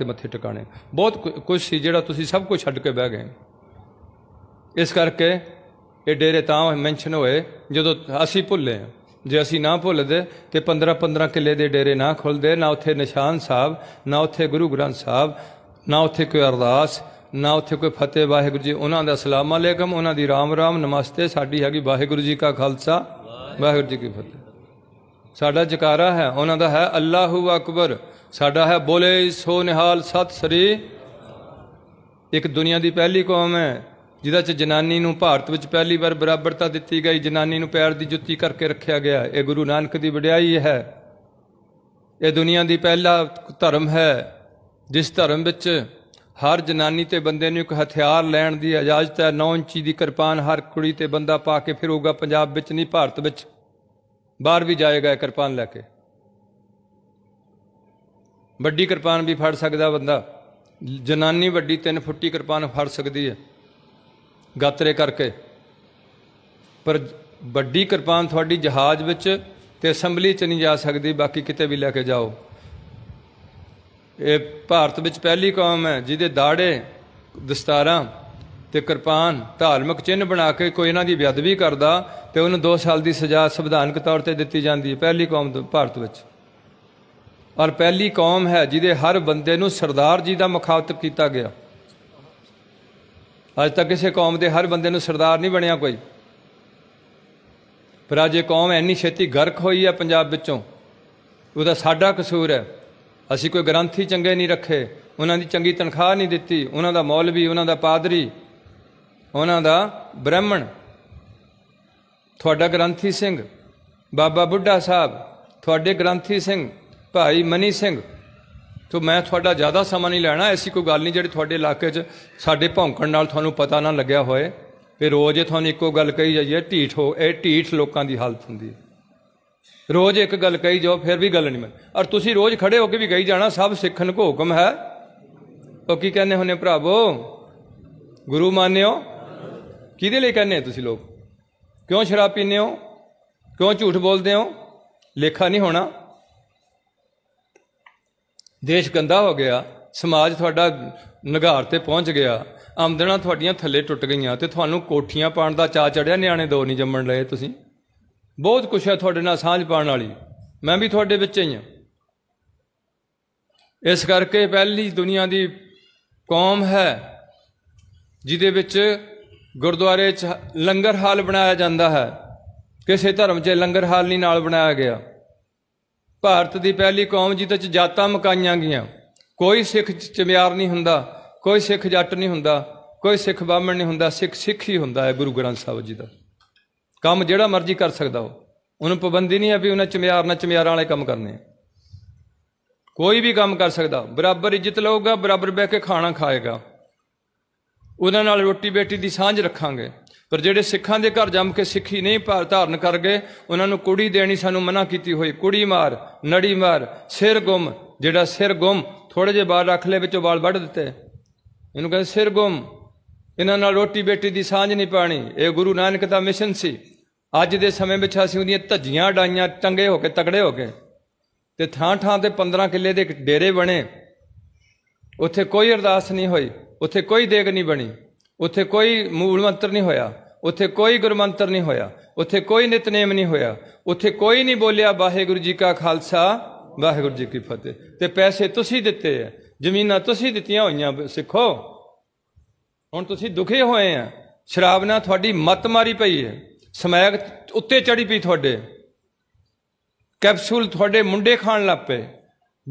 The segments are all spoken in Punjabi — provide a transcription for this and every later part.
ਤੇ ਮੱਥੇ ਟਿਕਾਣੇ ਬਹੁਤ ਕੁਝ ਸੀ ਜਿਹੜਾ ਤੁਸੀਂ ਸਭ ਕੁਝ ਛੱਡ ਕੇ ਬਹਿ ਗਏ ਇਸ ਕਰਕੇ ਇਹ ਡੇਰੇ ਤਾਂ ਮੈਂਸ਼ਨ ਹੋਏ ਜਦੋਂ ਅਸੀਂ ਭੁੱਲੇ ਜੇ ਅਸੀਂ ਨਾ ਭੁੱਲਦੇ ਤੇ 15 15 ਕਿਲੇ ਦੇ ਡੇਰੇ ਨਾ ਖੁੱਲਦੇ ਨਾ ਉੱਥੇ ਨਿਸ਼ਾਨ ਸਾਹਿਬ ਨਾ ਉੱਥੇ ਗੁਰੂ ਗ੍ਰੰਥ ਸਾਹਿਬ ਨਾ ਉੱਥੇ ਕੋਈ ਅਰਦਾਸ ਨਾ ਉੱਥੇ ਕੋਈ ਫਤਿਹ ਵਾਹਿਗੁਰੂ ਜੀ ਉਹਨਾਂ ਦਾ ਸਲਾਮ ਅਲੈਕਮ ਉਹਨਾਂ ਦੀ ਰਾਮ ਰਾਮ ਨਮਸਤੇ ਸਾਡੀ ਹੈਗੀ ਵਾਹਿਗੁਰੂ ਜੀ ਕਾ ਖਾਲਸਾ ਵਾਹਿਗੁਰੂ ਜੀ ਕੀ ਫਤਿਹ ਸਾਡਾ ਜਕਾਰਾ ਹੈ ਉਹਨਾਂ ਦਾ ਹੈ ਅੱਲਾਹੁ ਅਕਬਰ ਸਾਡਾ ਹੈ ਬੋਲੇ ਸੋ ਨਿਹਾਲ ਸਤ ਸ੍ਰੀ ਇੱਕ ਦੁਨੀਆ ਦੀ ਪਹਿਲੀ ਕੌਮ ਹੈ ਜਿਹਦਾ ਚ ਜਨਾਨੀ ਨੂੰ ਭਾਰਤ ਵਿੱਚ ਪਹਿਲੀ ਵਾਰ ਬਰਾਬਰਤਾ ਦਿੱਤੀ ਗਈ ਜਨਾਨੀ ਨੂੰ ਪੈਰ ਦੀ ਜੁੱਤੀ ਕਰਕੇ ਰੱਖਿਆ ਗਿਆ ਇਹ ਗੁਰੂ ਨਾਨਕ ਦੀ ਵਡਿਆਈ ਹੈ ਇਹ ਦੁਨੀਆ ਦੀ ਪਹਿਲਾ ਧਰਮ ਹੈ ਜਿਸ ਧਰਮ ਵਿੱਚ ਹਰ ਜਨਾਨੀ ਤੇ ਬੰਦੇ ਨੂੰ ਇੱਕ ਹਥਿਆਰ ਲੈਣ ਦੀ ਇਜਾਜ਼ਤ ਹੈ 9 ਇੰਚੀ ਦੀ ਕਿਰਪਾਨ ਹਰ ਕੁੜੀ ਤੇ ਬੰਦਾ ਪਾ ਕੇ ਫਿਰੂਗਾ ਪੰਜਾਬ ਵਿੱਚ ਨਹੀਂ ਭਾਰਤ ਵਿੱਚ ਬਾਹਰ ਵੀ ਜਾਏਗਾ ਕਿਰਪਾਨ ਲੈ ਕੇ ਵੱਡੀ ਕਿਰਪਾਨ ਵੀ ਫੜ ਸਕਦਾ ਬੰਦਾ ਜਨਾਨੀ ਵੱਡੀ 3 ਫੁੱਟੀ ਕਿਰਪਾਨ ਫੜ ਸਕਦੀ ਹੈ ਗਾਤਰੇ ਕਰਕੇ ਪਰ ਵੱਡੀ ਕਿਰਪਾਨ ਤੁਹਾਡੀ ਜਹਾਜ਼ ਵਿੱਚ ਤੇ ਅਸੈਂਬਲੀ 'ਚ ਨਹੀਂ ਜਾ ਸਕਦੀ ਬਾਕੀ ਕਿਤੇ ਵੀ ਲੈ ਕੇ ਜਾਓ ਇਹ ਭਾਰਤ ਵਿੱਚ ਪਹਿਲੀ ਕੌਮ ਹੈ ਜਿਹਦੇ ਦਾੜੇ ਦਸਤਾਰਾਂ ਤੇ ਕਿਰਪਾਨ ਧਾਰਮਿਕ ਚਿੰਨ ਬਣਾ ਕੇ ਕੋਈ ਇਹਨਾਂ ਦੀ ਬੇਅਦਬੀ ਕਰਦਾ ਤੇ ਉਹਨੂੰ 2 ਸਾਲ ਦੀ ਸਜ਼ਾ ਸੰਵਿਧਾਨਕ ਤੌਰ ਤੇ ਦਿੱਤੀ ਜਾਂਦੀ ਹੈ ਪਹਿਲੀ ਕੌਮ ਭਾਰਤ ਵਿੱਚ ਔਰ ਪਹਿਲੀ ਕੌਮ ਹੈ ਜਿਹਦੇ ਹਰ ਬੰਦੇ ਨੂੰ ਸਰਦਾਰ ਜੀ ਦਾ ਮੁਖਾਤਬ ਕੀਤਾ ਗਿਆ ਅੱਜ ਤੱਕ ਕਿਸੇ ਕੌਮ ਦੇ ਹਰ ਬੰਦੇ ਨੂੰ ਸਰਦਾਰ ਨਹੀਂ ਬਣਿਆ ਕੋਈ ਪਰ ਅਜੇ ਕੌਮ ਐਨੀ ਛੇਤੀ ਗਰਕ ਹੋਈ ਹੈ ਪੰਜਾਬ ਵਿੱਚੋਂ ਉਹਦਾ ਸਾਡਾ ਕਸੂਰ ਹੈ ਅਸੀਂ ਕੋਈ ਗ੍ਰੰਥੀ ਚੰਗੇ ਨਹੀਂ ਰੱਖੇ ਉਹਨਾਂ ਦੀ ਚੰਗੀ ਤਨਖਾਹ ਨਹੀਂ ਦਿੱਤੀ ਉਹਨਾਂ ਦਾ ਮੌਲਵੀ ਉਹਨਾਂ ਦਾ ਪਾਦਰੀ ਉਹਨਾਂ ਦਾ ਬ੍ਰਾਹਮਣ ਤੁਹਾਡਾ ਗ੍ਰੰਥੀ ਸਿੰਘ ਬਾਬਾ ਬੁੱਢਾ ਸਾਹਿਬ ਤੁਹਾਡੇ ਗ੍ਰੰਥੀ ਸਿੰਘ ਭਾਈ ਮਨੀ ਸਿੰਘ ਤੋਂ ਮੈਂ ਤੁਹਾਡਾ ਜ਼ਿਆਦਾ ਸਮਾਂ ਨਹੀਂ ਲੈਣਾ ਐਸੀ ਕੋਈ ਗੱਲ ਨਹੀਂ ਜਿਹੜੀ ਤੁਹਾਡੇ ਇਲਾਕੇ 'ਚ ਸਾਡੇ ਭੌਂਕਣ ਨਾਲ ਤੁਹਾਨੂੰ ਪਤਾ ਨਾ ਲੱਗਿਆ ਹੋਏ ਵੀ ਰੋਜ਼ ਇਹ ਤੁਹਾਨੂੰ ਇੱਕੋ ਗੱਲ ਕਹੀ ਜਾਈਏ ਢੀਠ ਹੋ ਇਹ ਢੀਠ ਲੋਕਾਂ ਦੀ ਹਾਲਤ ਹੁੰਦੀ ਹੈ ਰੋਜ਼ ਇੱਕ ਗੱਲ ਕਹੀ ਜਾਓ ਫਿਰ ਵੀ ਗੱਲ ਨਹੀਂ ਮੈਂ ਔਰ ਤੁਸੀਂ ਰੋਜ਼ ਖੜੇ ਹੋ ਕੇ ਵੀ ਕਹੀ ਜਾਣਾ ਸਭ ਸਿੱਖਣ ਕੋ ਹੁਕਮ ਹੈ ਉਹ ਕੀ ਕਹਿੰਦੇ ਹੁੰਨੇ ਭਰਾਵੋ ਗੁਰੂ ਮੰਨਿਓ ਕਿਹਦੇ ਲਈ ਕਹਿੰਦੇ ਤੁਸੀਂ ਲੋਕ ਕਿਉਂ ਸ਼ਰਾਬ ਪੀਨੇ ਹੋ ਕਿਉਂ ਝੂਠ ਬੋਲਦੇ ਹੋ ਲੇਖਾ ਨਹੀਂ ਹੋਣਾ ਦੇਸ਼ ਗੰਦਾ ਹੋ ਗਿਆ ਸਮਾਜ ਤੁਹਾਡਾ ਨਗਾਰ ਤੇ ਪਹੁੰਚ ਗਿਆ ਆਮਦਨਾਂ ਤੁਹਾਡੀਆਂ ਥੱਲੇ ਟੁੱਟ ਗਈਆਂ ਤੇ ਤੁਹਾਨੂੰ ਕੋਠੀਆਂ ਪਾਣ ਦਾ ਚਾ ਚੜਿਆ ਨਿਆਣੇ ਦੋ ਨਹੀਂ ਜੰਮਣ ਲਏ ਤੁਸੀਂ ਬਹੁਤ ਕੁਛ ਹੈ ਤੁਹਾਡੇ ਨਾਲ ਸਾਂਝ ਪਾਣ ਵਾਲੀ ਮੈਂ ਵੀ ਤੁਹਾਡੇ ਵਿੱਚ ਹੀ ਹਾਂ ਇਸ ਕਰਕੇ ਪਹਿਲੀ ਦੁਨੀਆ ਦੀ ਕੌਮ ਹੈ ਜਿਹਦੇ ਵਿੱਚ ਗੁਰਦੁਆਰੇ 'ਚ ਲੰਗਰ ਹਾਲ ਬਣਾਇਆ ਜਾਂਦਾ ਹੈ ਕਿਸੇ ਧਰਮ 'ਚ ਲੰਗਰ ਹਾਲ ਨਹੀਂ ਨਾਲ ਬਣਾਇਆ ਗਿਆ ਭਾਰਤ ਦੀ ਪਹਿਲੀ ਕੌਮ ਜਿਹਦੇ ਚ ਜਾਤਾਂ ਮਕਾਈਆਂ ਗਈਆਂ ਕੋਈ ਸਿੱਖ ਚਮਿਆਰ ਨਹੀਂ ਹੁੰਦਾ ਕੋਈ ਸਿੱਖ ਜੱਟ ਨਹੀਂ ਹੁੰਦਾ ਕੋਈ ਸਿੱਖ ਬਾਹਮਣ ਨਹੀਂ ਹੁੰਦਾ ਸਿੱਖ ਸਿੱਖ ਹੀ ਹੁੰਦਾ ਹੈ ਗੁਰੂ ਗ੍ਰੰਥ ਸਾਹਿਬ ਜੀ ਦਾ ਕੰਮ ਜਿਹੜਾ ਮਰਜ਼ੀ ਕਰ ਸਕਦਾ ਉਹ ਉਹਨੂੰ ਪਾਬੰਦੀ ਨਹੀਂ ਆ ਵੀ ਉਹਨਾਂ ਚਮਿਆਰ ਨਾਲ ਚਮਿਆਰਾਂ ਵਾਲੇ ਕੰਮ ਕਰਨੇ ਕੋਈ ਵੀ ਕੰਮ ਕਰ ਸਕਦਾ ਬਰਾਬਰ ਇੱਜ਼ਤ ਲਊਗਾ ਬਰਾਬਰ ਬਹਿ ਕੇ ਖਾਣਾ ਖਾਏਗਾ ਉਹਨਾਂ ਨਾਲ ਰੋਟੀ ਬੇਟੀ ਦੀ ਸਾਂਝ ਰੱਖਾਂਗੇ ਪਰ ਜਿਹੜੇ ਸਿੱਖਾਂ ਦੇ ਘਰ ਜੰਮ ਕੇ ਸਿੱਖੀ ਨਹੀਂ ਭਾਰ ਧਾਰਨ ਕਰ ਗਏ ਉਹਨਾਂ ਨੂੰ ਕੁੜੀ ਦੇਣੀ ਸਾਨੂੰ ਮਨਾ ਕੀਤੀ ਹੋਈ ਕੁੜੀ ਮਾਰ ਨੜੀ ਮਾਰ ਸਿਰ ਗੁੰਮ ਜਿਹੜਾ ਸਿਰ ਗੁੰਮ ਥੋੜੇ ਜੇ ਬਾਲ ਰੱਖ ਲੈ ਵਿੱਚੋਂ ਵਾਲ ਵੱਢ ਦਿੱਤੇ ਇਹਨੂੰ ਕਹਿੰਦੇ ਸਿਰ ਗੁੰਮ ਇਹਨਾਂ ਨਾਲ ਰੋਟੀ ਬੇਟੀ ਦੀ ਸਾਂਝ ਨਹੀਂ ਪਾਣੀ ਇਹ ਗੁਰੂ ਨਾਨਕ ਦਾ ਮਿਸ਼ਨ ਸੀ ਅੱਜ ਦੇ ਸਮੇਂ ਵਿੱਚ ਅਸੀਂ ਉਹਦੀਆਂ ਧੱਜੀਆਂ ਡਾਈਆਂ ਟੰਗੇ ਹੋ ਕੇ ਤਕੜੇ ਹੋ ਕੇ ਤੇ ਥਾਂ ਥਾਂ ਤੇ 15 ਕਿੱਲੇ ਦੇ ਡੇਰੇ ਬਣੇ ਉੱਥੇ ਕੋਈ ਅਰਦਾਸ ਨਹੀਂ ਹੋਈ ਉੱਥੇ ਕੋਈ ਦੇਗ ਨਹੀਂ ਬਣੀ ਉੱਥੇ ਕੋਈ ਮੂਲ ਮੰਤਰ ਨਹੀਂ ਹੋਇਆ ਉੱਥੇ ਕੋਈ ਗੁਰਮੰਤਰ ਨਹੀਂ ਹੋਇਆ ਉੱਥੇ ਕੋਈ ਨਿਤਨੇਮ ਨਹੀਂ ਹੋਇਆ ਉੱਥੇ ਕੋਈ ਨਹੀਂ ਬੋਲਿਆ ਵਾਹਿਗੁਰੂ ਜੀ ਕਾ ਖਾਲਸਾ ਵਾਹਿਗੁਰੂ ਜੀ ਕੀ ਫਤਿਹ ਤੇ ਪੈਸੇ ਤੁਸੀਂ ਦਿੱਤੇ ਆ ਜ਼ਮੀਨਾਂ ਤੁਸੀਂ ਦਿੱਤੀਆਂ ਹੋਈਆਂ ਸਿੱਖੋ ਹੁਣ ਤੁਸੀਂ ਦੁਖੇ ਹੋਏ ਆ ਸ਼ਰਾਬ ਨਾਲ ਤੁਹਾਡੀ ਮਤ ਮਾਰੀ ਪਈ ਐ ਸਮੈਗ ਉੱਤੇ ਚੜੀ ਪਈ ਤੁਹਾਡੇ ਕੈਪਸੂਲ ਤੁਹਾਡੇ ਮੁੰਡੇ ਖਾਣ ਲੱਪੇ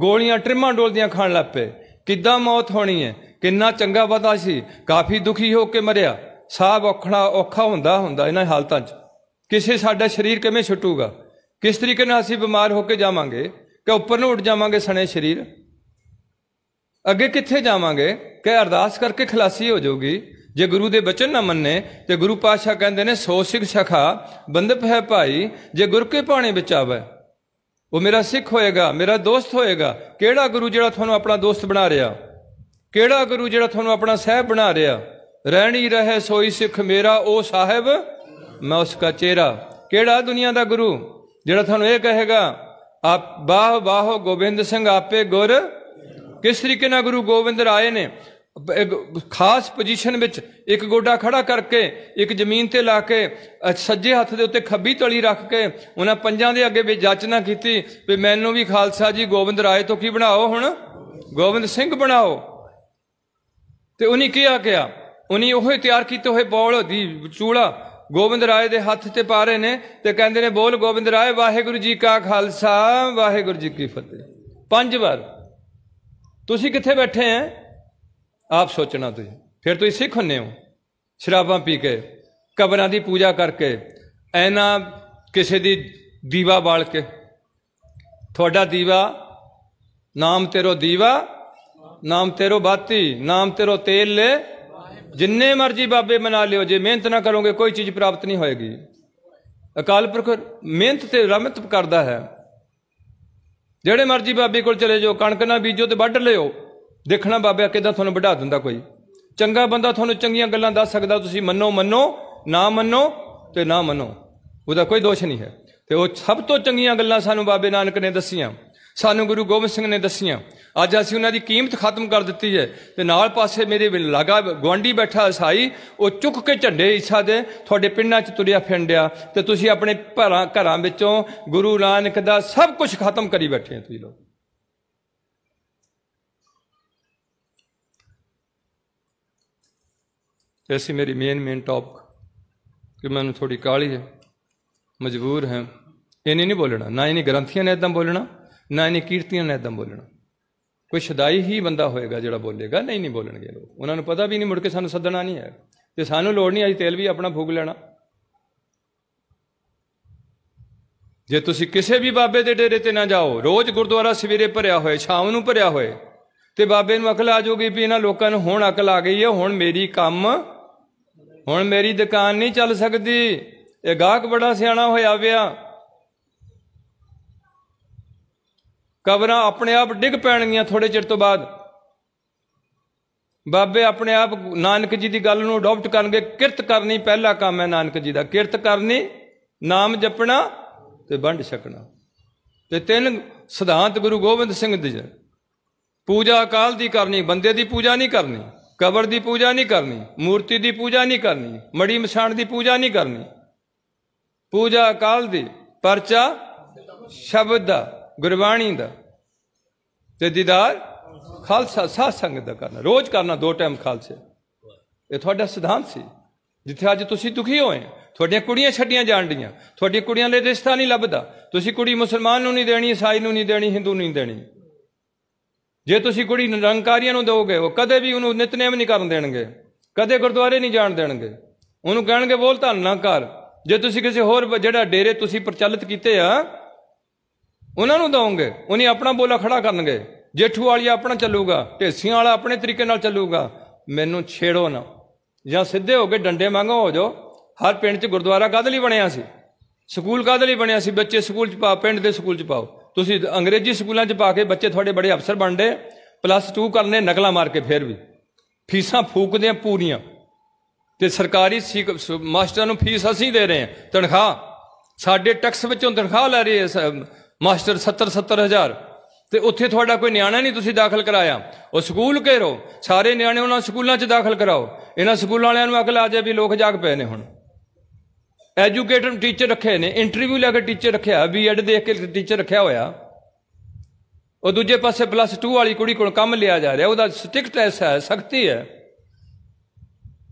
ਗੋਲੀਆਂ ਟਰਮਾਂ ਡੋਲਦੀਆਂ ਖਾਣ ਲੱਪੇ ਕਿੱਦਾਂ ਮੌਤ ਹੋਣੀ ਐ ਕਿੰਨਾ ਚੰਗਾ ਬੰਦਾ ਸੀ ਕਾਫੀ ਦੁਖੀ ਹੋ ਕੇ ਮਰਿਆ ਸਾਹ ਔਖਣਾ ਔਖਾ ਹੁੰਦਾ ਹੁੰਦਾ ਇਹਨਾਂ ਹਾਲਤਾਂ 'ਚ ਕਿਸੇ ਸਾਡਾ ਸਰੀਰ ਕਿਵੇਂ ਛੁੱਟੂਗਾ ਕਿਸ ਤਰੀਕੇ ਨਾਲ ਅਸੀਂ ਬਿਮਾਰ ਹੋ ਕੇ ਜਾਵਾਂਗੇ ਕਿ ਉੱਪਰ ਨੂੰ ਉੱਡ ਜਾਵਾਂਗੇ ਸਣੇ ਸਰੀਰ ਅੱਗੇ ਕਿੱਥੇ ਜਾਵਾਂਗੇ ਕਿ ਅਰਦਾਸ ਕਰਕੇ ਖਲਾਸੀ ਹੋ ਜਾਊਗੀ ਜੇ ਗੁਰੂ ਦੇ ਬਚਨ ਨਾ ਮੰਨੇ ਤੇ ਗੁਰੂ ਪਾਤਸ਼ਾਹ ਕਹਿੰਦੇ ਨੇ ਸੋ ਸਿੱਖ ਸਖਾ ਬੰਦਪ ਹੈ ਭਾਈ ਜੇ ਗੁਰ ਕੇ ਪਾਣੇ ਵਿੱਚ ਆਵੇ ਉਹ ਮੇਰਾ ਸਿੱਖ ਹੋਏਗਾ ਮੇਰਾ ਦੋਸਤ ਹੋਏਗਾ ਕਿਹੜਾ ਗੁਰੂ ਜਿਹੜਾ ਤੁਹਾਨੂੰ ਆਪਣਾ ਦੋਸਤ ਬਣਾ ਰਿਹਾ ਕਿਹੜਾ ਗੁਰੂ ਜਿਹੜਾ ਤੁਹਾਨੂੰ ਆਪਣਾ ਸਹਿਬ ਬਣਾ ਰਿਹਾ ਰਹਿਣੀ ਰਹੇ ਸੋਈ ਸਿੱਖ ਮੇਰਾ ਉਹ ਸਾਹਿਬ ਮੈਂ ਉਸ ਦਾ ਚਿਹਰਾ ਕਿਹੜਾ ਦੁਨੀਆ ਦਾ ਗੁਰੂ ਜਿਹੜਾ ਤੁਹਾਨੂੰ ਇਹ ਕਹੇਗਾ ਆਪ ਬਾਹ ਬਾਹ ਗੋਬਿੰਦ ਸਿੰਘ ਆਪੇ ਗੁਰ ਕਿਸ ਤਰੀਕੇ ਨਾਲ ਗੁਰੂ ਗੋਬਿੰਦ ਰਾਏ ਨੇ ਖਾਸ ਪੋਜੀਸ਼ਨ ਵਿੱਚ ਇੱਕ ਗੋਡਾ ਖੜਾ ਕਰਕੇ ਇੱਕ ਜ਼ਮੀਨ ਤੇ ਲਾ ਕੇ ਸੱਜੇ ਹੱਥ ਦੇ ਉੱਤੇ ਖੱਬੀ ਤਲੀ ਰੱਖ ਕੇ ਉਹਨਾਂ ਪੰਜਾਂ ਦੇ ਅੱਗੇ ਵੀ ਜਾਚਨਾ ਕੀਤੀ ਵੀ ਮੈਨੂੰ ਵੀ ਖਾਲਸਾ ਜੀ ਗੋਬਿੰਦ ਰਾਏ ਤੋਂ ਕੀ ਬਣਾਓ ਹੁਣ ਗੋਬਿੰਦ ਸਿੰਘ ਬਣਾਓ ਤੇ ਉਹਨੇ ਕੀ ਗਿਆ ਉਹਨੇ ਉਹ ਤਿਆਰ ਕੀਤੇ ਹੋਏ ਬੋਲ ਦੀ ਚੂੜਾ ਗੋਬਿੰਦ ਰਾਏ ਦੇ ਹੱਥ ਤੇ ਪਾ ਰਹੇ ਨੇ ਤੇ ਕਹਿੰਦੇ ਨੇ ਬੋਲ ਗੋਬਿੰਦ ਰਾਏ ਵਾਹਿਗੁਰੂ ਜੀ ਕਾ ਖਾਲਸਾ ਵਾਹਿਗੁਰੂ ਜੀ ਕੀ ਫਤਿਹ ਪੰਜ ਵਾਰ ਤੁਸੀਂ ਕਿੱਥੇ ਬੈਠੇ ਆ ਆਪ ਸੋਚਣਾ ਤੁਸੀਂ ਫਿਰ ਤੁਸੀਂ ਸਿੱਖ ਹੁੰਨੇ ਹੋ ਸ਼ਰਾਬਾਂ ਪੀ ਕੇ ਕਬਰਾਂ ਦੀ ਪੂਜਾ ਕਰਕੇ ਐਨਾ ਕਿਸੇ ਦੀ ਦੀਵਾ ਬਾਲ ਕੇ ਤੁਹਾਡਾ ਦੀਵਾ ਨਾਮ ਤੇਰੋ ਦੀਵਾ ਨਾਮ ਤੇਰੋ ਬਾਤੀ ਨਾਮ ਤੇਰੋ ਤੇਲ ਲੈ ਜਿੰਨੇ ਮਰਜੀ ਬਾਬੇ ਬਣਾ ਲਿਓ ਜੇ ਮਿਹਨਤ ਨਾ ਕਰੋਗੇ ਕੋਈ ਚੀਜ਼ ਪ੍ਰਾਪਤ ਨਹੀਂ ਹੋਏਗੀ ਅਕਾਲ ਪੁਰਖ ਮਿਹਨਤ ਤੇ ਰਮਤ ਕਰਦਾ ਹੈ ਜਿਹੜੇ ਮਰਜੀ ਬਾਬੇ ਕੋਲ ਚਲੇ ਜਾਓ ਕਣਕ ਨਾ ਬੀਜੋ ਤੇ ਵੱਢ ਲਿਓ ਦੇਖਣਾ ਬਾਬਾ ਕਿਦਾਂ ਤੁਹਾਨੂੰ ਵਢਾ ਦਿੰਦਾ ਕੋਈ ਚੰਗਾ ਬੰਦਾ ਤੁਹਾਨੂੰ ਚੰਗੀਆਂ ਗੱਲਾਂ ਦੱਸ ਸਕਦਾ ਤੁਸੀਂ ਮੰਨੋ ਮੰਨੋ ਨਾ ਮੰਨੋ ਤੇ ਨਾ ਮੰਨੋ ਉਹਦਾ ਕੋਈ ਦੋਸ਼ ਨਹੀਂ ਹੈ ਤੇ ਉਹ ਸਭ ਤੋਂ ਚੰਗੀਆਂ ਗੱਲਾਂ ਸਾਨੂੰ ਬਾਬੇ ਨਾਨਕ ਨੇ ਦੱਸੀਆਂ ਸਾਨੂੰ ਗੁਰੂ ਗੋਬਿੰਦ ਸਿੰਘ ਨੇ ਦੱਸੀਆਂ ਅੱਜ ਅਸੀਂ ਉਹਨਾਂ ਦੀ ਕੀਮਤ ਖਤਮ ਕਰ ਦਿੱਤੀ ਹੈ ਤੇ ਨਾਲ ਪਾਸੇ ਮੇਰੇ ਲਾਗਾ ਗਵਾਂਡੀ ਬੈਠਾ ਅਸਾਈ ਉਹ ਚੁੱਕ ਕੇ ਝੰਡੇ ਇੱਛਾ ਦੇ ਤੁਹਾਡੇ ਪਿੰਡਾਂ 'ਚ ਤੁਰਿਆ ਫਿਰਦਿਆ ਤੇ ਤੁਸੀਂ ਆਪਣੇ ਘਰਾਂ ਘਰਾਂ ਵਿੱਚੋਂ ਗੁਰੂ ਨਾਨਕ ਦਾ ਸਭ ਕੁਝ ਖਤਮ ਕਰੀ ਬੈਠੇ ਹੋ ਤੁਸੀਂ ਲੋਕ ਐਸੀ ਮੇਰੀ ਮੇਨ ਮੇਨ ਟੌਪਿਕ ਕਿ ਮੈਨੂੰ ਥੋੜੀ ਕਾਲੀ ਹੈ ਮਜਬੂਰ ਹੈ ਇਹਨੇ ਨਹੀਂ ਬੋਲਣਾ ਨਾ ਇਹਨੇ ਗ੍ਰੰਥੀਆਂ ਨੇ ਇਦਾਂ ਬੋਲਣਾ ਨਾ ਇਹਨੇ ਕੀਰਤੀਆਂ ਨੇ ਇਦਾਂ ਬੋਲਣਾ ਕੋਈ ਸ਼ਦਾਈ ਹੀ ਬੰਦਾ ਹੋਏਗਾ ਜਿਹੜਾ ਬੋਲੇਗਾ ਨਹੀਂ ਨਹੀਂ ਬੋਲਣਗੇ ਲੋਕ ਉਹਨਾਂ ਨੂੰ ਪਤਾ ਵੀ ਨਹੀਂ ਮੁੜ ਕੇ ਸਾਨੂੰ ਸੱਦਣਾ ਨਹੀਂ ਹੈ ਤੇ ਸਾਨੂੰ ਲੋੜ ਨਹੀਂ ਅੱਜ ਤੇਲ ਵੀ ਆਪਣਾ ਫੂਕ ਲੈਣਾ ਜੇ ਤੁਸੀਂ ਕਿਸੇ ਵੀ ਬਾਬੇ ਦੇ ਡੇਰੇ ਤੇ ਨਾ ਜਾਓ ਰੋਜ਼ ਗੁਰਦੁਆਰਾ ਸਵੇਰੇ ਭਰਿਆ ਹੋਏ ਸ਼ਾਮ ਨੂੰ ਭਰਿਆ ਹੋਏ ਤੇ ਬਾਬੇ ਨੂੰ ਅਕਲ ਆ ਜਾਊਗੀ ਵੀ ਇਹਨਾਂ ਲੋਕਾਂ ਨੂੰ ਹੁਣ ਅਕਲ ਆ ਗਈ ਹੈ ਹੁਣ ਮੇਰੀ ਕੰਮ ਹੁਣ ਮੇਰੀ ਦੁਕਾਨ ਨਹੀਂ ਚੱਲ ਸਕਦੀ ਇਹ ਗਾਹਕ ਬੜਾ ਸਿਆਣਾ ਹੋਇਆ ਵਿਆ ਕਬਰਾਂ ਆਪਣੇ ਆਪ ਡਿੱਗ ਪੈਣਗੀਆਂ ਥੋੜੇ ਚਿਰ ਤੋਂ ਬਾਅਦ ਬਾਬੇ ਆਪਣੇ ਆਪ ਨਾਨਕ ਜੀ ਦੀ ਗੱਲ ਨੂੰ ਅਡਾਪਟ ਕਰਨਗੇ ਕਿਰਤ ਕਰਨੀ ਪਹਿਲਾ ਕੰਮ ਹੈ ਨਾਨਕ ਜੀ ਦਾ ਕਿਰਤ ਕਰਨੀ ਨਾਮ ਜਪਣਾ ਤੇ ਵੰਡ ਛਕਣਾ ਤੇ ਤਿੰਨ ਸਿਧਾਂਤ ਗੁਰੂ ਗੋਬਿੰਦ ਸਿੰਘ ਦੇ ਜੀ ਪੂਜਾ ਅਕਾਲ ਦੀ ਕਰਨੀ ਬੰਦੇ ਦੀ ਪੂਜਾ ਨਹੀਂ ਕਰਨੀ ਕਬਰ ਦੀ ਪੂਜਾ ਨਹੀਂ ਕਰਨੀ ਮੂਰਤੀ ਦੀ ਪੂਜਾ ਨਹੀਂ ਕਰਨੀ ਮੜੀ ਮਸਾਣ ਦੀ ਪੂਜਾ ਨਹੀਂ ਕਰਨੀ ਪੂਜਾ ਅਕਾਲ ਦੀ ਪਰਚਾ ਸ਼ਬਦ ਦਾ ਗੁਰਬਾਣੀ ਦਾ ਤੇ ਦੀਦਾਰ ਖਾਲਸਾ ਸਾਧ ਸੰਗਤ ਦਾ ਕਰਨਾ ਰੋਜ਼ ਕਰਨਾ ਦੋ ਟਾਈਮ ਖਾਲਸੇ ਇਹ ਤੁਹਾਡਾ ਸਿਧਾਂਤ ਸੀ ਜਿੱਥੇ ਅੱਜ ਤੁਸੀਂ ਦੁਖੀ ਹੋਏ ਤੁਹਾਡੀਆਂ ਕੁੜੀਆਂ ਛੱਡੀਆਂ ਜਾਣ ਡੀਆਂ ਤੁਹਾਡੀਆਂ ਕੁੜੀਆਂ ਲਈ ਰਿਸ਼ਤਾ ਨਹੀਂ ਲੱਭਦਾ ਤੁਸੀਂ ਕੁੜੀ ਮੁਸਲਮਾਨ ਨੂੰ ਨਹੀਂ ਦੇਣੀ ਈਸਾਈ ਨੂੰ ਨਹੀਂ ਦੇਣੀ ਹਿੰਦੂ ਨੂੰ ਨਹੀਂ ਦੇਣੀ ਜੇ ਤੁਸੀਂ ਕੁੜੀ ਨਿਰੰਕਾਰੀਆਂ ਨੂੰ ਦੋਗੇ ਉਹ ਕਦੇ ਵੀ ਉਹਨੂੰ ਨਿਤਨੇਮ ਨਹੀਂ ਕਰਨ ਦੇਣਗੇ ਕਦੇ ਗੁਰਦੁਆਰੇ ਨਹੀਂ ਜਾਣ ਦੇਣਗੇ ਉਹਨੂੰ ਕਹਿਣਗੇ ਬੋਲ ਧੰਨ ਨਾ ਕਰ ਜੇ ਤੁਸੀਂ ਕਿਸੇ ਹੋਰ ਜਿਹੜਾ ਡੇਰੇ ਤੁਸੀਂ ਪ੍ਰਚਲਿਤ ਕੀਤੇ ਆ ਉਹਨਾਂ ਨੂੰ ਦਵੋਗੇ ਉਹਨੇ ਆਪਣਾ ਬੋਲਾ ਖੜਾ ਕਰਨਗੇ ਜੇਠੂ ਵਾਲੀ ਆਪਣਾ ਚੱਲੂਗਾ ਢੇਸੀਆਂ ਵਾਲਾ ਆਪਣੇ ਤਰੀਕੇ ਨਾਲ ਚੱਲੂਗਾ ਮੈਨੂੰ ਛੇੜੋ ਨਾ ਜਾਂ ਸਿੱਧੇ ਹੋ ਕੇ ਡੰਡੇ ਮੰਗੋ ਹੋ ਜੋ ਹਰ ਪਿੰਡ 'ਚ ਗੁਰਦੁਆਰਾ ਕਾਹਦੇ ਲਈ ਬਣਿਆ ਸੀ ਸਕੂਲ ਕਾਹਦੇ ਲਈ ਬਣਿਆ ਸੀ ਬੱਚੇ ਸਕੂਲ 'ਚ ਪਾ ਪਿੰਡ ਦੇ ਸਕੂਲ 'ਚ ਪਾਓ ਤੁਸੀਂ ਅੰਗਰੇਜ਼ੀ ਸਕੂਲਾਂ 'ਚ ਪਾ ਕੇ ਬੱਚੇ ਤੁਹਾਡੇ ਬੜੇ ਅਫਸਰ ਬਣਦੇ ਪਲੱਸ 2 ਕਰਨੇ ਨਕਲਾ ਮਾਰ ਕੇ ਫੇਰ ਵੀ ਫੀਸਾਂ ਫੂਕਦੇ ਆ ਪੂਰੀਆਂ ਤੇ ਸਰਕਾਰੀ ਮਾਸਟਰਾਂ ਨੂੰ ਫੀਸ ਅਸੀਂ ਦੇ ਰਹੇ ਹਾਂ ਤਨਖਾਹ ਸਾਡੇ ਟੈਕਸ ਵਿੱਚੋਂ ਤਨਖਾਹ ਲੈ ਰਹੇ ਹੈ ਮਾਸਟਰ 70 70000 ਤੇ ਉੱਥੇ ਤੁਹਾਡਾ ਕੋਈ ਨਿਆਣਾ ਨਹੀਂ ਤੁਸੀਂ ਦਾਖਲ ਕਰਾਇਆ ਉਹ ਸਕੂਲ ਘੇਰੋ ਸਾਰੇ ਨਿਆਣੇ ਉਹਨਾਂ ਸਕੂਲਾਂ 'ਚ ਦਾਖਲ ਕਰਾਓ ਇਹਨਾਂ ਸਕੂਲਾਂ ਵਾਲਿਆਂ ਨੂੰ ਅਕਲ ਆ ਜਾਏ ਵੀ ਲੋਕ ਜਾਗ ਪਏ ਨੇ ਹੁਣ ਐਜੂਕੇਟਡ ਟੀਚਰ ਰੱਖੇ ਨੇ ਇੰਟਰਵਿਊ ਲੈ ਕੇ ਟੀਚਰ ਰੱਖਿਆ ਬੀਐਡ ਦੇਖ ਕੇ ਟੀਚਰ ਰੱਖਿਆ ਹੋਇਆ ਉਹ ਦੂਜੇ ਪਾਸੇ ਪਲੱਸ 2 ਵਾਲੀ ਕੁੜੀ ਕੋਲ ਕੰਮ ਲਿਆ ਜਾ ਰਿਹਾ ਉਹਦਾ ਸਟ੍ਰਿਕਟ ਐਸ ਹੈ ਸਖਤੀ ਹੈ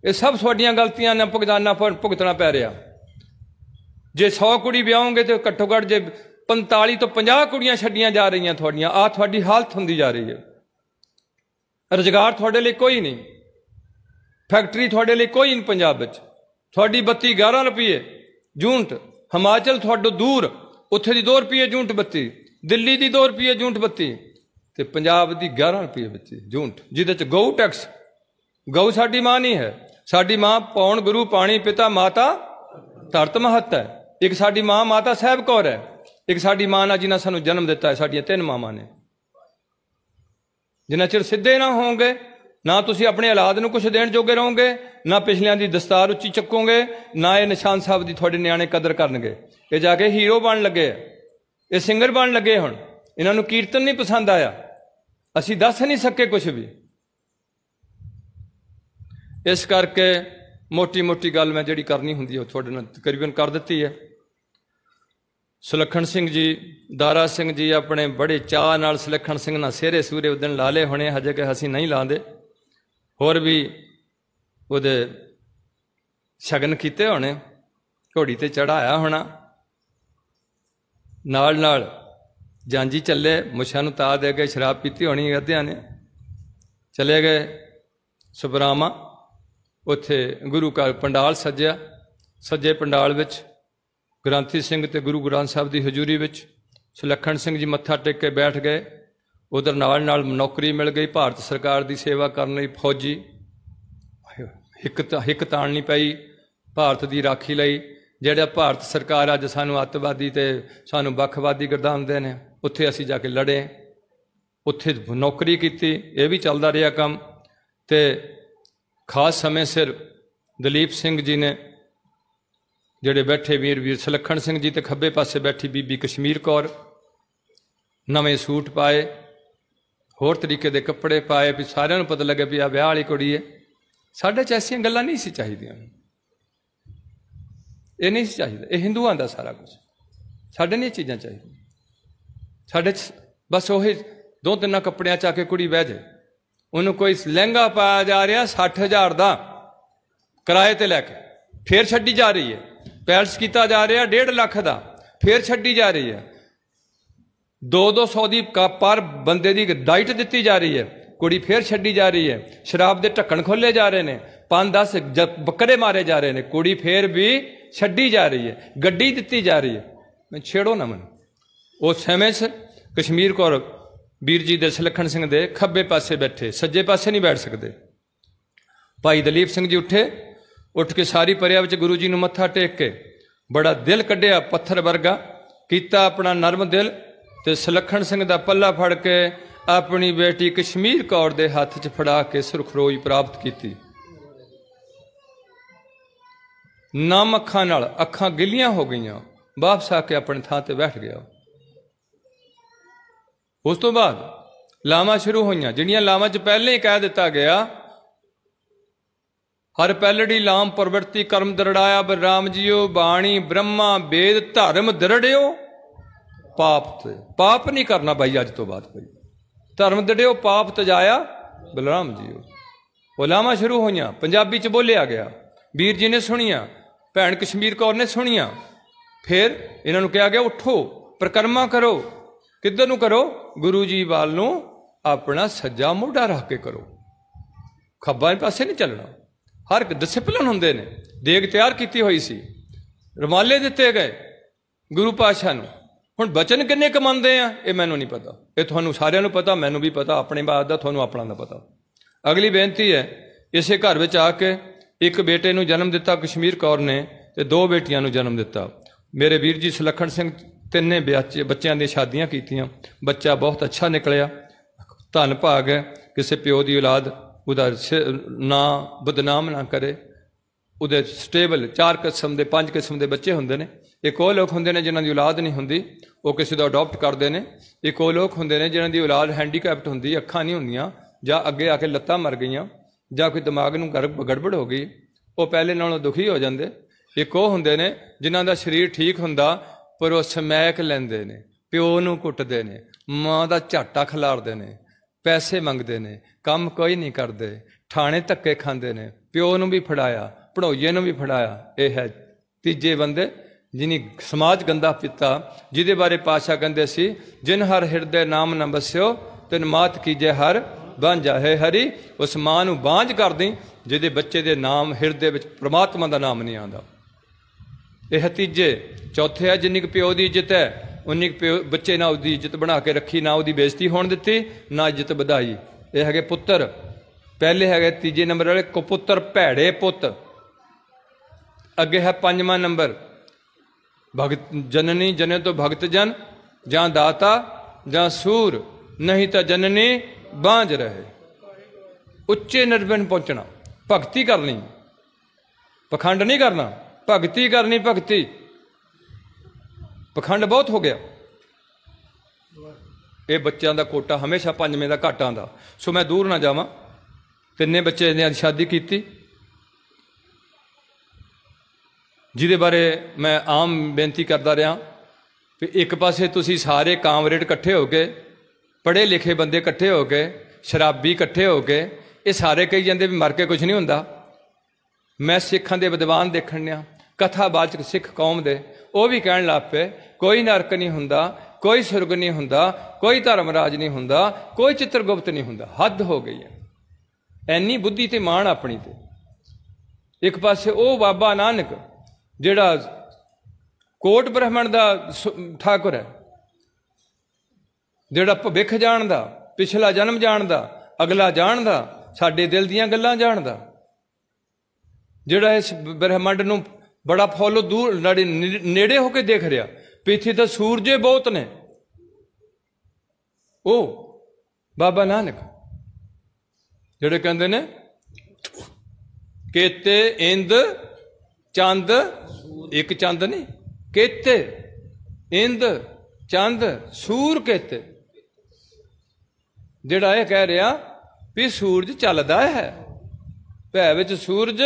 ਇਹ ਸਭ ਤੁਹਾਡੀਆਂ ਗਲਤੀਆਂ ਨੇ ਭੁਗਤਾਨਾ ਭੁਗਤਣਾ ਪੈ ਰਿਹਾ ਜੇ 100 ਕੁੜੀ ਵਿਆਹੋਗੇ ਤੇ ਘੱਟੋ ਘੱਟ ਜੇ 45 ਤੋਂ 50 ਕੁੜੀਆਂ ਛੱਡੀਆਂ ਜਾ ਰਹੀਆਂ ਤੁਹਾਡੀਆਂ ਆ ਤੁਹਾਡੀ ਹਾਲਤ ਹੁੰਦੀ ਜਾ ਰਹੀ ਹੈ ਰੋਜ਼ਗਾਰ ਤੁਹਾਡੇ ਲਈ ਕੋਈ ਨਹੀਂ ਫੈਕਟਰੀ ਤੁਹਾਡੇ ਲਈ ਕੋਈ ਨਹੀਂ ਪੰਜਾਬ ਵਿੱਚ ਤੁਹਾਡੀ ਬੱਤੀ 11 ਰੁਪਏ ਜੂਨਟ ਹਿਮਾਚਲ ਤੁਹਾਡੇ ਦੂਰ ਉੱਥੇ ਦੀ 2 ਰੁਪਏ ਜੂਨਟ ਬੱਤੀ ਦਿੱਲੀ ਦੀ 2 ਰੁਪਏ ਜੂਨਟ ਬੱਤੀ ਤੇ ਪੰਜਾਬ ਦੀ 11 ਰੁਪਏ ਬੱਤੀ ਜੂਨਟ ਜਿਹਦੇ ਚ ਗਊ ਟੈਕਸ ਗਊ ਸਾਡੀ ਮਾਂ ਨਹੀਂ ਹੈ ਸਾਡੀ ਮਾਂ ਪੌਣ ਗੁਰੂ ਪਾਣੀ ਪਿਤਾ ਮਾਤਾ ਧਰਤ ਮਹੱਤ ਹੈ ਇੱਕ ਸਾਡੀ ਮਾਂ ਮਾਤਾ ਸਾਹਿਬ ਕੌਰ ਹੈ ਇੱਕ ਸਾਡੀ ਮਾਂ ਨਾਲ ਜਿਨ੍ਹਾਂ ਸਾਨੂੰ ਜਨਮ ਦਿੱਤਾ ਹੈ ਸਾਡੀਆਂ ਤਿੰਨ ਮਾਵਾਂ ਨੇ ਜਿਨ੍ਹਾਂ ਚਿਰ ਸਿੱਧੇ ਨਾ ਹੋਵੋਗੇ ਨਾ ਤੁਸੀਂ ਆਪਣੇ ਔਲਾਦ ਨੂੰ ਕੁਝ ਦੇਣ ਜੋਗੇ ਰਹੋਗੇ ਨਾ ਪਿਛਲਿਆਂ ਦੀ ਦਸਤਾਰ ਉੱਚੀ ਚੱਕੋਗੇ ਨਾ ਇਹ ਨਿਸ਼ਾਨ ਸਾਹਿਬ ਦੀ ਤੁਹਾਡੇ ਨਿਆਣੇ ਕਦਰ ਕਰਨਗੇ ਇਹ ਜਾ ਕੇ ਹੀਰੋ ਬਣ ਲੱਗੇ ਇਹ ਸਿੰਗਰ ਬਣ ਲੱਗੇ ਹੁਣ ਇਹਨਾਂ ਨੂੰ ਕੀਰਤਨ ਨਹੀਂ ਪਸੰਦ ਆਇਆ ਅਸੀਂ ਦੱਸ ਨਹੀਂ ਸਕੇ ਕੁਝ ਵੀ ਇਸ ਕਰਕੇ ਮੋਟੀ ਮੋਟੀ ਗੱਲ ਮੈਂ ਜਿਹੜੀ ਕਰਨੀ ਹੁੰਦੀ ਹੈ ਉਹ ਤੁਹਾਡੇ ਨਾਲ ਤਕਰੀਬਨ ਕਰ ਦਿੱਤੀ ਹੈ ਸੁਲਖਣ ਸਿੰਘ ਜੀ ਦਾਰਾ ਸਿੰਘ ਜੀ ਆਪਣੇ ਬੜੇ ਚਾਹ ਨਾਲ ਸੁਲਖਣ ਸਿੰਘ ਨਾਲ ਸਿਹਰੇ ਸੂਰੇ ਦਿਨ ਲਾਲੇ ਹੋਣੇ ਹਜੇ ਕਿ ਅਸੀਂ ਨਹੀਂ ਲਾਂਦੇ ਹੋਰ ਵੀ ਉਹਦੇ ਸ਼ਗਨ ਕੀਤੇ ਹੋਣੇ ਘੋੜੀ ਤੇ ਚੜਾਇਆ ਹੋਣਾ ਨਾਲ ਨਾਲ ਜਾਂਜੀ ਚੱਲੇ ਮੁਛਾਂ ਨੂੰ ਤਾ ਦੇ ਕੇ ਸ਼ਰਾਬ ਪੀਤੀ ਹੋਣੀ ਗੱਦਿਆਂ ਨੇ ਚਲੇ ਗਏ ਸੁਬਰਾਮਾ ਉੱਥੇ ਗੁਰੂ ਘਰ ਪੰਡਾਲ ਸੱਜਿਆ ਸੱਜੇ ਪੰਡਾਲ ਵਿੱਚ ਗ੍ਰੰਥੀ ਸਿੰਘ ਤੇ ਗੁਰੂ ਗ੍ਰੰਥ ਸਾਹਿਬ ਦੀ ਹਜ਼ੂਰੀ ਵਿੱਚ ਸੁਲੱਖਣ ਸਿੰਘ ਜੀ ਮੱਥਾ ਟੇਕ ਕੇ ਬੈਠ ਗਏ ਉਧਰ ਨਾਲ ਨਾਲ ਨੌਕਰੀ ਮਿਲ ਗਈ ਭਾਰਤ ਸਰਕਾਰ ਦੀ ਸੇਵਾ ਕਰਨ ਲਈ ਫੌਜੀ ਇੱਕ ਇੱਕ ਤਾਣ ਨਹੀਂ ਪਈ ਭਾਰਤ ਦੀ ਰਾਖੀ ਲਈ ਜਿਹੜਾ ਭਾਰਤ ਸਰਕਾਰ ਅੱਜ ਸਾਨੂੰ ਅੱਤਵਾਦੀ ਤੇ ਸਾਨੂੰ ਵੱਖਵਾਦੀ ਗਰਦਾਉਂਦੇ ਨੇ ਉੱਥੇ ਅਸੀਂ ਜਾ ਕੇ ਲੜੇ ਉੱਥੇ ਨੌਕਰੀ ਕੀਤੀ ਇਹ ਵੀ ਚੱਲਦਾ ਰਿਹਾ ਕੰਮ ਤੇ ਖਾਸ ਸਮੇਂ ਸਿਰ ਦਲੀਪ ਸਿੰਘ ਜੀ ਨੇ ਜਿਹੜੇ ਬੈਠੇ ਵੀਰ ਵੀਰ ਸਲਖਣ ਸਿੰਘ ਜੀ ਤੇ ਖੱਬੇ ਪਾਸੇ ਬੈਠੀ ਬੀਬੀ ਕਸ਼ਮੀਰ ਕੌਰ ਨਵੇਂ ਸੂਟ ਪਾਏ ਹੋਰ ਤਰੀਕੇ ਦੇ ਕੱਪੜੇ ਪਾਏ ਵੀ ਸਾਰਿਆਂ ਨੂੰ ਪਤਾ ਲੱਗੇ ਵੀ ਆ ਵਿਆਹ ਵਾਲੀ ਕੁੜੀ ਹੈ ਸਾਡੇ ਚ ਐਸੀਆਂ ਗੱਲਾਂ ਨਹੀਂ ਸੀ ਚਾਹੀਦੀਆਂ ਇਹ ਨਹੀਂ ਸੀ ਚਾਹੀਦਾ ਇਹ ਹਿੰਦੂਆਂ ਦਾ ਸਾਰਾ ਕੁਝ ਸਾਡੇ ਨਹੀਂ ਚੀਜ਼ਾਂ ਚਾਹੀਦੀਆਂ ਸਾਡੇ ਚ ਬਸ ਉਹ ਦੋ ਤਿੰਨਾਂ ਕੱਪੜਿਆਂ ਚ ਆ ਕੇ ਕੁੜੀ ਬਹਿ ਜਾਏ ਉਹਨੂੰ ਕੋਈ ਲਹਿੰਗਾ ਪਾਇਆ ਜਾ ਰਿਹਾ 60000 ਦਾ ਕਿਰਾਏ ਤੇ ਲੈ ਕੇ ਫੇਰ ਛੱਡੀ ਜਾ ਰਹੀ ਹੈ ਪੈਲਸ ਕੀਤਾ ਜਾ ਰਿਹਾ 1.5 ਲੱਖ ਦਾ ਫੇਰ ਛੱਡੀ ਜਾ ਰਹੀ ਹੈ 2-200 ਦੀ ਪਰ ਬੰਦੇ ਦੀ ਡਾਈਟ ਦਿੱਤੀ ਜਾ ਰਹੀ ਹੈ ਕੁੜੀ ਫੇਰ ਛੱਡੀ ਜਾ ਰਹੀ ਹੈ ਸ਼ਰਾਬ ਦੇ ਢੱਕਣ ਖੋਲੇ ਜਾ ਰਹੇ ਨੇ 5-10 ਬੱਕਰੇ ਮਾਰੇ ਜਾ ਰਹੇ ਨੇ ਕੁੜੀ ਫੇਰ ਵੀ ਛੱਡੀ ਜਾ ਰਹੀ ਹੈ ਗੱਡੀ ਦਿੱਤੀ ਜਾ ਰਹੀ ਹੈ ਮੈਂ ਛੇੜੋ ਨਾ ਮਨ ਉਹ ਸਮੇਂ ਸ ਕਸ਼ਮੀਰ ਕੋਰ ਵੀਰ ਜੀ ਦੇ ਸਲਖਣ ਸਿੰਘ ਦੇ ਖੱਬੇ ਪਾਸੇ ਬੈਠੇ ਸੱਜੇ ਪਾਸੇ ਨਹੀਂ ਬੈਠ ਸਕਦੇ ਭਾਈ ਦਲੀਪ ਸਿੰਘ ਜੀ ਉੱਠੇ ਉੱਠ ਕੇ ਸਾਰੀ ਪਰਿਆ ਵਿੱਚ ਗੁਰੂ ਜੀ ਨੂੰ ਮੱਥਾ ਟੇਕ ਕੇ ਬੜਾ ਦਿਲ ਕੱਢਿਆ ਪੱਥਰ ਵਰਗਾ ਕੀਤਾ ਆਪਣਾ ਨਰਮ ਦਿਲ ਤੇ ਸਲਖਣ ਸਿੰਘ ਦਾ ਪੱਲਾ ਫੜ ਕੇ ਆਪਣੀ ਬੇਟੀ ਕਸ਼ਮੀਰ ਕੌਰ ਦੇ ਹੱਥ 'ਚ ਫੜਾ ਕੇ ਸੁਰਖਰੋਈ ਪ੍ਰਾਪਤ ਕੀਤੀ ਨਮ ਅੱਖਾਂ ਨਾਲ ਅੱਖਾਂ ਗਿੱਲੀਆਂ ਹੋ ਗਈਆਂ ਵਾਪਸ ਆ ਕੇ ਆਪਣੇ ਥਾਂ ਤੇ ਬੈਠ ਗਿਆ ਉਸ ਤੋਂ ਬਾਅਦ ਲਾਮਾ ਸ਼ੁਰੂ ਹੋਈਆਂ ਜਿਹੜੀਆਂ ਲਾਮਾ 'ਚ ਪਹਿਲਾਂ ਹੀ ਕਹਿ ਦਿੱਤਾ ਗਿਆ ਹਰ ਪੈਲੜੀ ਲਾਮ ਪ੍ਰਵਰਤੀ ਕਰਮ ਦਰੜਾਇਆ ਬਰਾਮ ਜੀਓ ਬਾਣੀ ਬ੍ਰਹਮਾ ਵੇਦ ਧਰਮ ਦਰੜਿਓ ਪਾਪ ਤੇ ਪਾਪ ਨਹੀਂ ਕਰਨਾ ਭਾਈ ਅੱਜ ਤੋਂ ਬਾਅਦ ਕੋਈ ਧਰਮ ਦੜਿਓ ਪਾਪ ਤਜਾਇਆ ਬਲਰਾਮ ਜੀਓ ਉਲਾਮਾ ਸ਼ੁਰੂ ਹੋਈਆਂ ਪੰਜਾਬੀ ਚ ਬੋਲਿਆ ਗਿਆ ਵੀਰ ਜੀ ਨੇ ਸੁਣੀਆਂ ਭੈਣ ਕਸ਼ਮੀਰ ਕੌਰ ਨੇ ਸੁਣੀਆਂ ਫਿਰ ਇਹਨਾਂ ਨੂੰ ਕਿਹਾ ਗਿਆ ਉਠੋ ਪ੍ਰਕਰਮਾ ਕਰੋ ਕਿੱਧਰ ਨੂੰ ਕਰੋ ਗੁਰੂ ਜੀ ਵੱਲ ਨੂੰ ਆਪਣਾ ਸੱਜਾ ਮੋਢਾ ਰੱਖ ਕੇ ਕਰੋ ਖੱਬਾ ਪਾਸੇ ਨਹੀਂ ਚੱਲਣਾ ਹਰ ਇੱਕ ਡਿਸਪਲਿਨ ਹੁੰਦੇ ਨੇ ਦੇਗ ਤਿਆਰ ਕੀਤੀ ਹੋਈ ਸੀ ਰਮਾਲੇ ਦਿੱਤੇ ਗਏ ਗੁਰੂ ਪਾਸ਼ਾ ਨੂੰ ਹੁਣ ਬਚਨ ਕਿੰਨੇ ਕਮੰਦੇ ਆ ਇਹ ਮੈਨੂੰ ਨਹੀਂ ਪਤਾ ਇਹ ਤੁਹਾਨੂੰ ਸਾਰਿਆਂ ਨੂੰ ਪਤਾ ਮੈਨੂੰ ਵੀ ਪਤਾ ਆਪਣੇ ਬਾਤ ਦਾ ਤੁਹਾਨੂੰ ਆਪਣਾ ਦਾ ਪਤਾ ਅਗਲੀ ਬੇਨਤੀ ਹੈ ਇਸੇ ਘਰ ਵਿੱਚ ਆ ਕੇ ਇੱਕ ਬੇਟੇ ਨੂੰ ਜਨਮ ਦਿੱਤਾ ਕਸ਼ਮੀਰ ਕੌਰ ਨੇ ਤੇ ਦੋ ਬੇਟੀਆਂ ਨੂੰ ਜਨਮ ਦਿੱਤਾ ਮੇਰੇ ਵੀਰ ਜੀ ਸੁਲਖਣ ਸਿੰਘ ਤਿੰਨੇ ਬੱਚਿਆਂ ਦੀਆਂ ਸ਼ਾਦੀਆਂ ਕੀਤੀਆਂ ਬੱਚਾ ਬਹੁਤ ਅੱਛਾ ਨਿਕਲਿਆ ਧਨ ਭਾਗ ਹੈ ਕਿਸੇ ਪਿਓ ਦੀ ਔਲਾਦ ਉਹਦਾ ਨਾਂ ਬਦਨਾਮ ਨਾ ਕਰੇ ਉਹਦੇ ਸਟੇਬਲ ਚਾਰ ਕਿਸਮ ਦੇ ਪੰਜ ਕਿਸਮ ਦੇ ਬੱਚੇ ਹੁੰਦੇ ਨੇ ਇੱਕ ਉਹ ਲੋਕ ਹੁੰਦੇ ਨੇ ਜਿਨ੍ਹਾਂ ਦੀ ਔਲਾਦ ਨਹੀਂ ਹੁੰਦੀ ਉਹ ਕਿਸੇ ਦਾ ਅਡਾਪਟ ਕਰਦੇ ਨੇ ਇੱਕ ਉਹ ਲੋਕ ਹੁੰਦੇ ਨੇ ਜਿਨ੍ਹਾਂ ਦੀ ਔਲਾਦ ਹੈਂਡੀਕੈਪਟ ਹੁੰਦੀ ਅੱਖਾਂ ਨਹੀਂ ਹੁੰਦੀਆਂ ਜਾਂ ਅੱਗੇ ਆ ਕੇ ਲੱਤਾਂ ਮਰ ਗਈਆਂ ਜਾਂ ਕੋਈ ਦਿਮਾਗ ਨੂੰ ਗੜਬੜ ਹੋ ਗਈ ਉਹ ਪਹਿਲੇ ਨਾਲੋਂ ਦੁਖੀ ਹੋ ਜਾਂਦੇ ਇੱਕ ਉਹ ਹੁੰਦੇ ਨੇ ਜਿਨ੍ਹਾਂ ਦਾ ਸਰੀਰ ਠੀਕ ਹੁੰਦਾ ਪਰ ਉਹ ਸਮੈਕ ਲੈਂਦੇ ਨੇ ਪਿਓ ਨੂੰ ਕੁੱਟਦੇ ਨੇ ਮਾਂ ਦਾ ਝਾਟਾ ਖਿਲਾਰਦੇ ਨੇ ਪੈਸੇ ਮੰਗਦੇ ਨੇ ਕੰਮ ਕੋਈ ਨਹੀਂ ਕਰਦੇ ਥਾਣੇ ਧੱਕੇ ਖਾਂਦੇ ਨੇ ਪਿਓ ਨੂੰ ਵੀ ਫੜਾਇਆ ਪੜੋਈਏ ਨੂੰ ਵੀ ਫੜਾਇਆ ਇਹ ਹੈ ਤੀਜੇ ਬੰਦੇ ਜਿਨੀ ਸਮਾਜ ਗੰਦਾ ਪਿੱਤਾ ਜਿਹਦੇ ਬਾਰੇ ਪਾਸ਼ਾ ਕਹਿੰਦੇ ਸੀ ਜਿਨ ਹਰ ਹਿਰਦੇ ਨਾਮ ਨਾ ਬਸਿਓ ਤਿਨ ਮਾਤ ਕੀਜੇ ਹਰ ਬਾਂਝਾ ਹੈ ਹਰੀ ਉਸ ਮਾਂ ਨੂੰ ਬਾਂਝ ਕਰ ਦੇ ਜਿਹਦੇ ਬੱਚੇ ਦੇ ਨਾਮ ਹਿਰਦੇ ਵਿੱਚ ਪ੍ਰਮਾਤਮਾ ਦਾ ਨਾਮ ਨਹੀਂ ਆਉਂਦਾ ਇਹ ਤੀਜੇ ਚੌਥੇ ਹੈ ਜਿਨਿਕ ਪਿਓ ਦੀ ਇੱਜ਼ਤ ਹੈ ਉਨੀ ਬੱਚੇ ਨਾ ਉਹਦੀ ਇੱਜ਼ਤ ਬਣਾ ਕੇ ਰੱਖੀ ਨਾ ਉਹਦੀ ਬੇਇੱਜ਼ਤੀ ਹੋਣ ਦਿੱਤੀ ਨਾ ਇੱਜ਼ਤ ਵਧਾਈ ਇਹ ਹੈਗੇ ਪੁੱਤਰ ਪਹਿਲੇ ਹੈਗੇ ਤੀਜੇ ਨੰਬਰ ਵਾਲੇ ਕੁਪੁੱਤਰ ਭੈੜੇ ਪੁੱਤ ਅੱਗੇ ਹੈ ਪੰਜਵਾਂ ਨੰਬਰ ਭਗਤ ਜਨਨੀ ਜਨੇ ਤੋਂ ਭਗਤ ਜਨ ਜਾਂ ਦਾਤਾ ਜਾਂ ਸੂਰ ਨਹੀਂ ਤਾਂ ਜਨਨੀ ਬਾਝ ਰਹੇ ਉੱਚੇ ਨਿਰਵਣ ਪਹੁੰਚਣਾ ਭਗਤੀ ਕਰਨੀ ਪਖੰਡ ਨਹੀਂ ਕਰਨਾ ਭਗਤੀ ਕਰਨੀ ਭਗਤੀ ਪਖੰਡ ਬਹੁਤ ਹੋ ਗਿਆ ਇਹ ਬੱਚਿਆਂ ਦਾ ਕੋਟਾ ਹਮੇਸ਼ਾ ਪੰਜਵੇਂ ਦਾ ਘਾਟਾਂ ਦਾ ਸੋ ਮੈਂ ਦੂਰ ਨਾ ਜਾਵਾਂ ਤਿੰਨੇ ਬੱਚੇ ਨੇ ਸ਼ਾਦੀ ਕੀਤੀ ਜਿਹਦੇ ਬਾਰੇ ਮੈਂ ਆਮ ਬੇਨਤੀ ਕਰਦਾ ਰਿਹਾ ਕਿ ਇੱਕ ਪਾਸੇ ਤੁਸੀਂ ਸਾਰੇ ਕਾਮਰੇਡ ਇਕੱਠੇ ਹੋ ਕੇ ਪੜ੍ਹੇ ਲਿਖੇ ਬੰਦੇ ਇਕੱਠੇ ਹੋ ਕੇ ਸ਼ਰਾਬੀ ਇਕੱਠੇ ਹੋ ਕੇ ਇਹ ਸਾਰੇ ਕਹੀ ਜਾਂਦੇ ਵੀ ਮਰ ਕੇ ਕੁਝ ਨਹੀਂ ਹੁੰਦਾ ਮੈਂ ਸਿੱਖਾਂ ਦੇ ਵਿਦਵਾਨ ਦੇਖਣ ਨਿਆ ਕਥਾ ਬਾਚਕ ਸਿੱਖ ਕੌਮ ਦੇ ਉਹ ਵੀ ਕਹਿਣ ਲੱਗ ਪਏ ਕੋਈ ਨਰਕ ਨਹੀਂ ਹੁੰਦਾ ਕੋਈ ਸੁਰਗ ਨਹੀਂ ਹੁੰਦਾ ਕੋਈ ਧਰਮ ਰਾਜ ਨਹੀਂ ਹੁੰਦਾ ਕੋਈ ਚਿੱਤਰਗੁਪਤ ਨਹੀਂ ਹੁੰਦਾ ਹੱਦ ਹੋ ਗਈ ਹੈ ਐਨੀ ਬੁੱਧੀ ਤੇ ਮਾਣ ਆਪਣੀ ਤੇ ਇੱਕ ਪਾਸੇ ਉਹ ਬਾਬਾ ਨਾਨਕ ਜਿਹੜਾ ਕੋਟ ਬ੍ਰਹਮਣ ਦਾ ਠਾਕੁਰ ਹੈ ਜਿਹੜਾ ਭਵਿੱਖ ਜਾਣਦਾ ਪਿਛਲਾ ਜਨਮ ਜਾਣਦਾ ਅਗਲਾ ਜਾਣਦਾ ਸਾਡੇ ਦਿਲ ਦੀਆਂ ਗੱਲਾਂ ਜਾਣਦਾ ਜਿਹੜਾ ਇਸ ਬ੍ਰਹਮੰਡ ਨੂੰ ਬੜਾ ਫੋਲੋ ਦੂਰ ਨੇੜੇ ਹੋ ਕੇ ਦੇਖ ਰਿਹਾ ਪਿੱਛੇ ਤਾਂ ਸੂਰਜੇ ਬਹੁਤ ਨੇ ਉਹ ਬਾਬਾ ਨਾਨਕ ਜਿਹੜੇ ਕਹਿੰਦੇ ਨੇ ਕੇਤੇ ਇੰਦ ਚੰਦ ਇੱਕ ਚੰਦ ਨਹੀਂ ਕੇਤੇ ਇੰਦ ਚੰਦ ਸੂਰ ਕੇਤੇ ਜਿਹੜਾ ਇਹ ਕਹਿ ਰਿਹਾ ਵੀ ਸੂਰਜ ਚੱਲਦਾ ਹੈ ਭੈ ਵਿੱਚ ਸੂਰਜ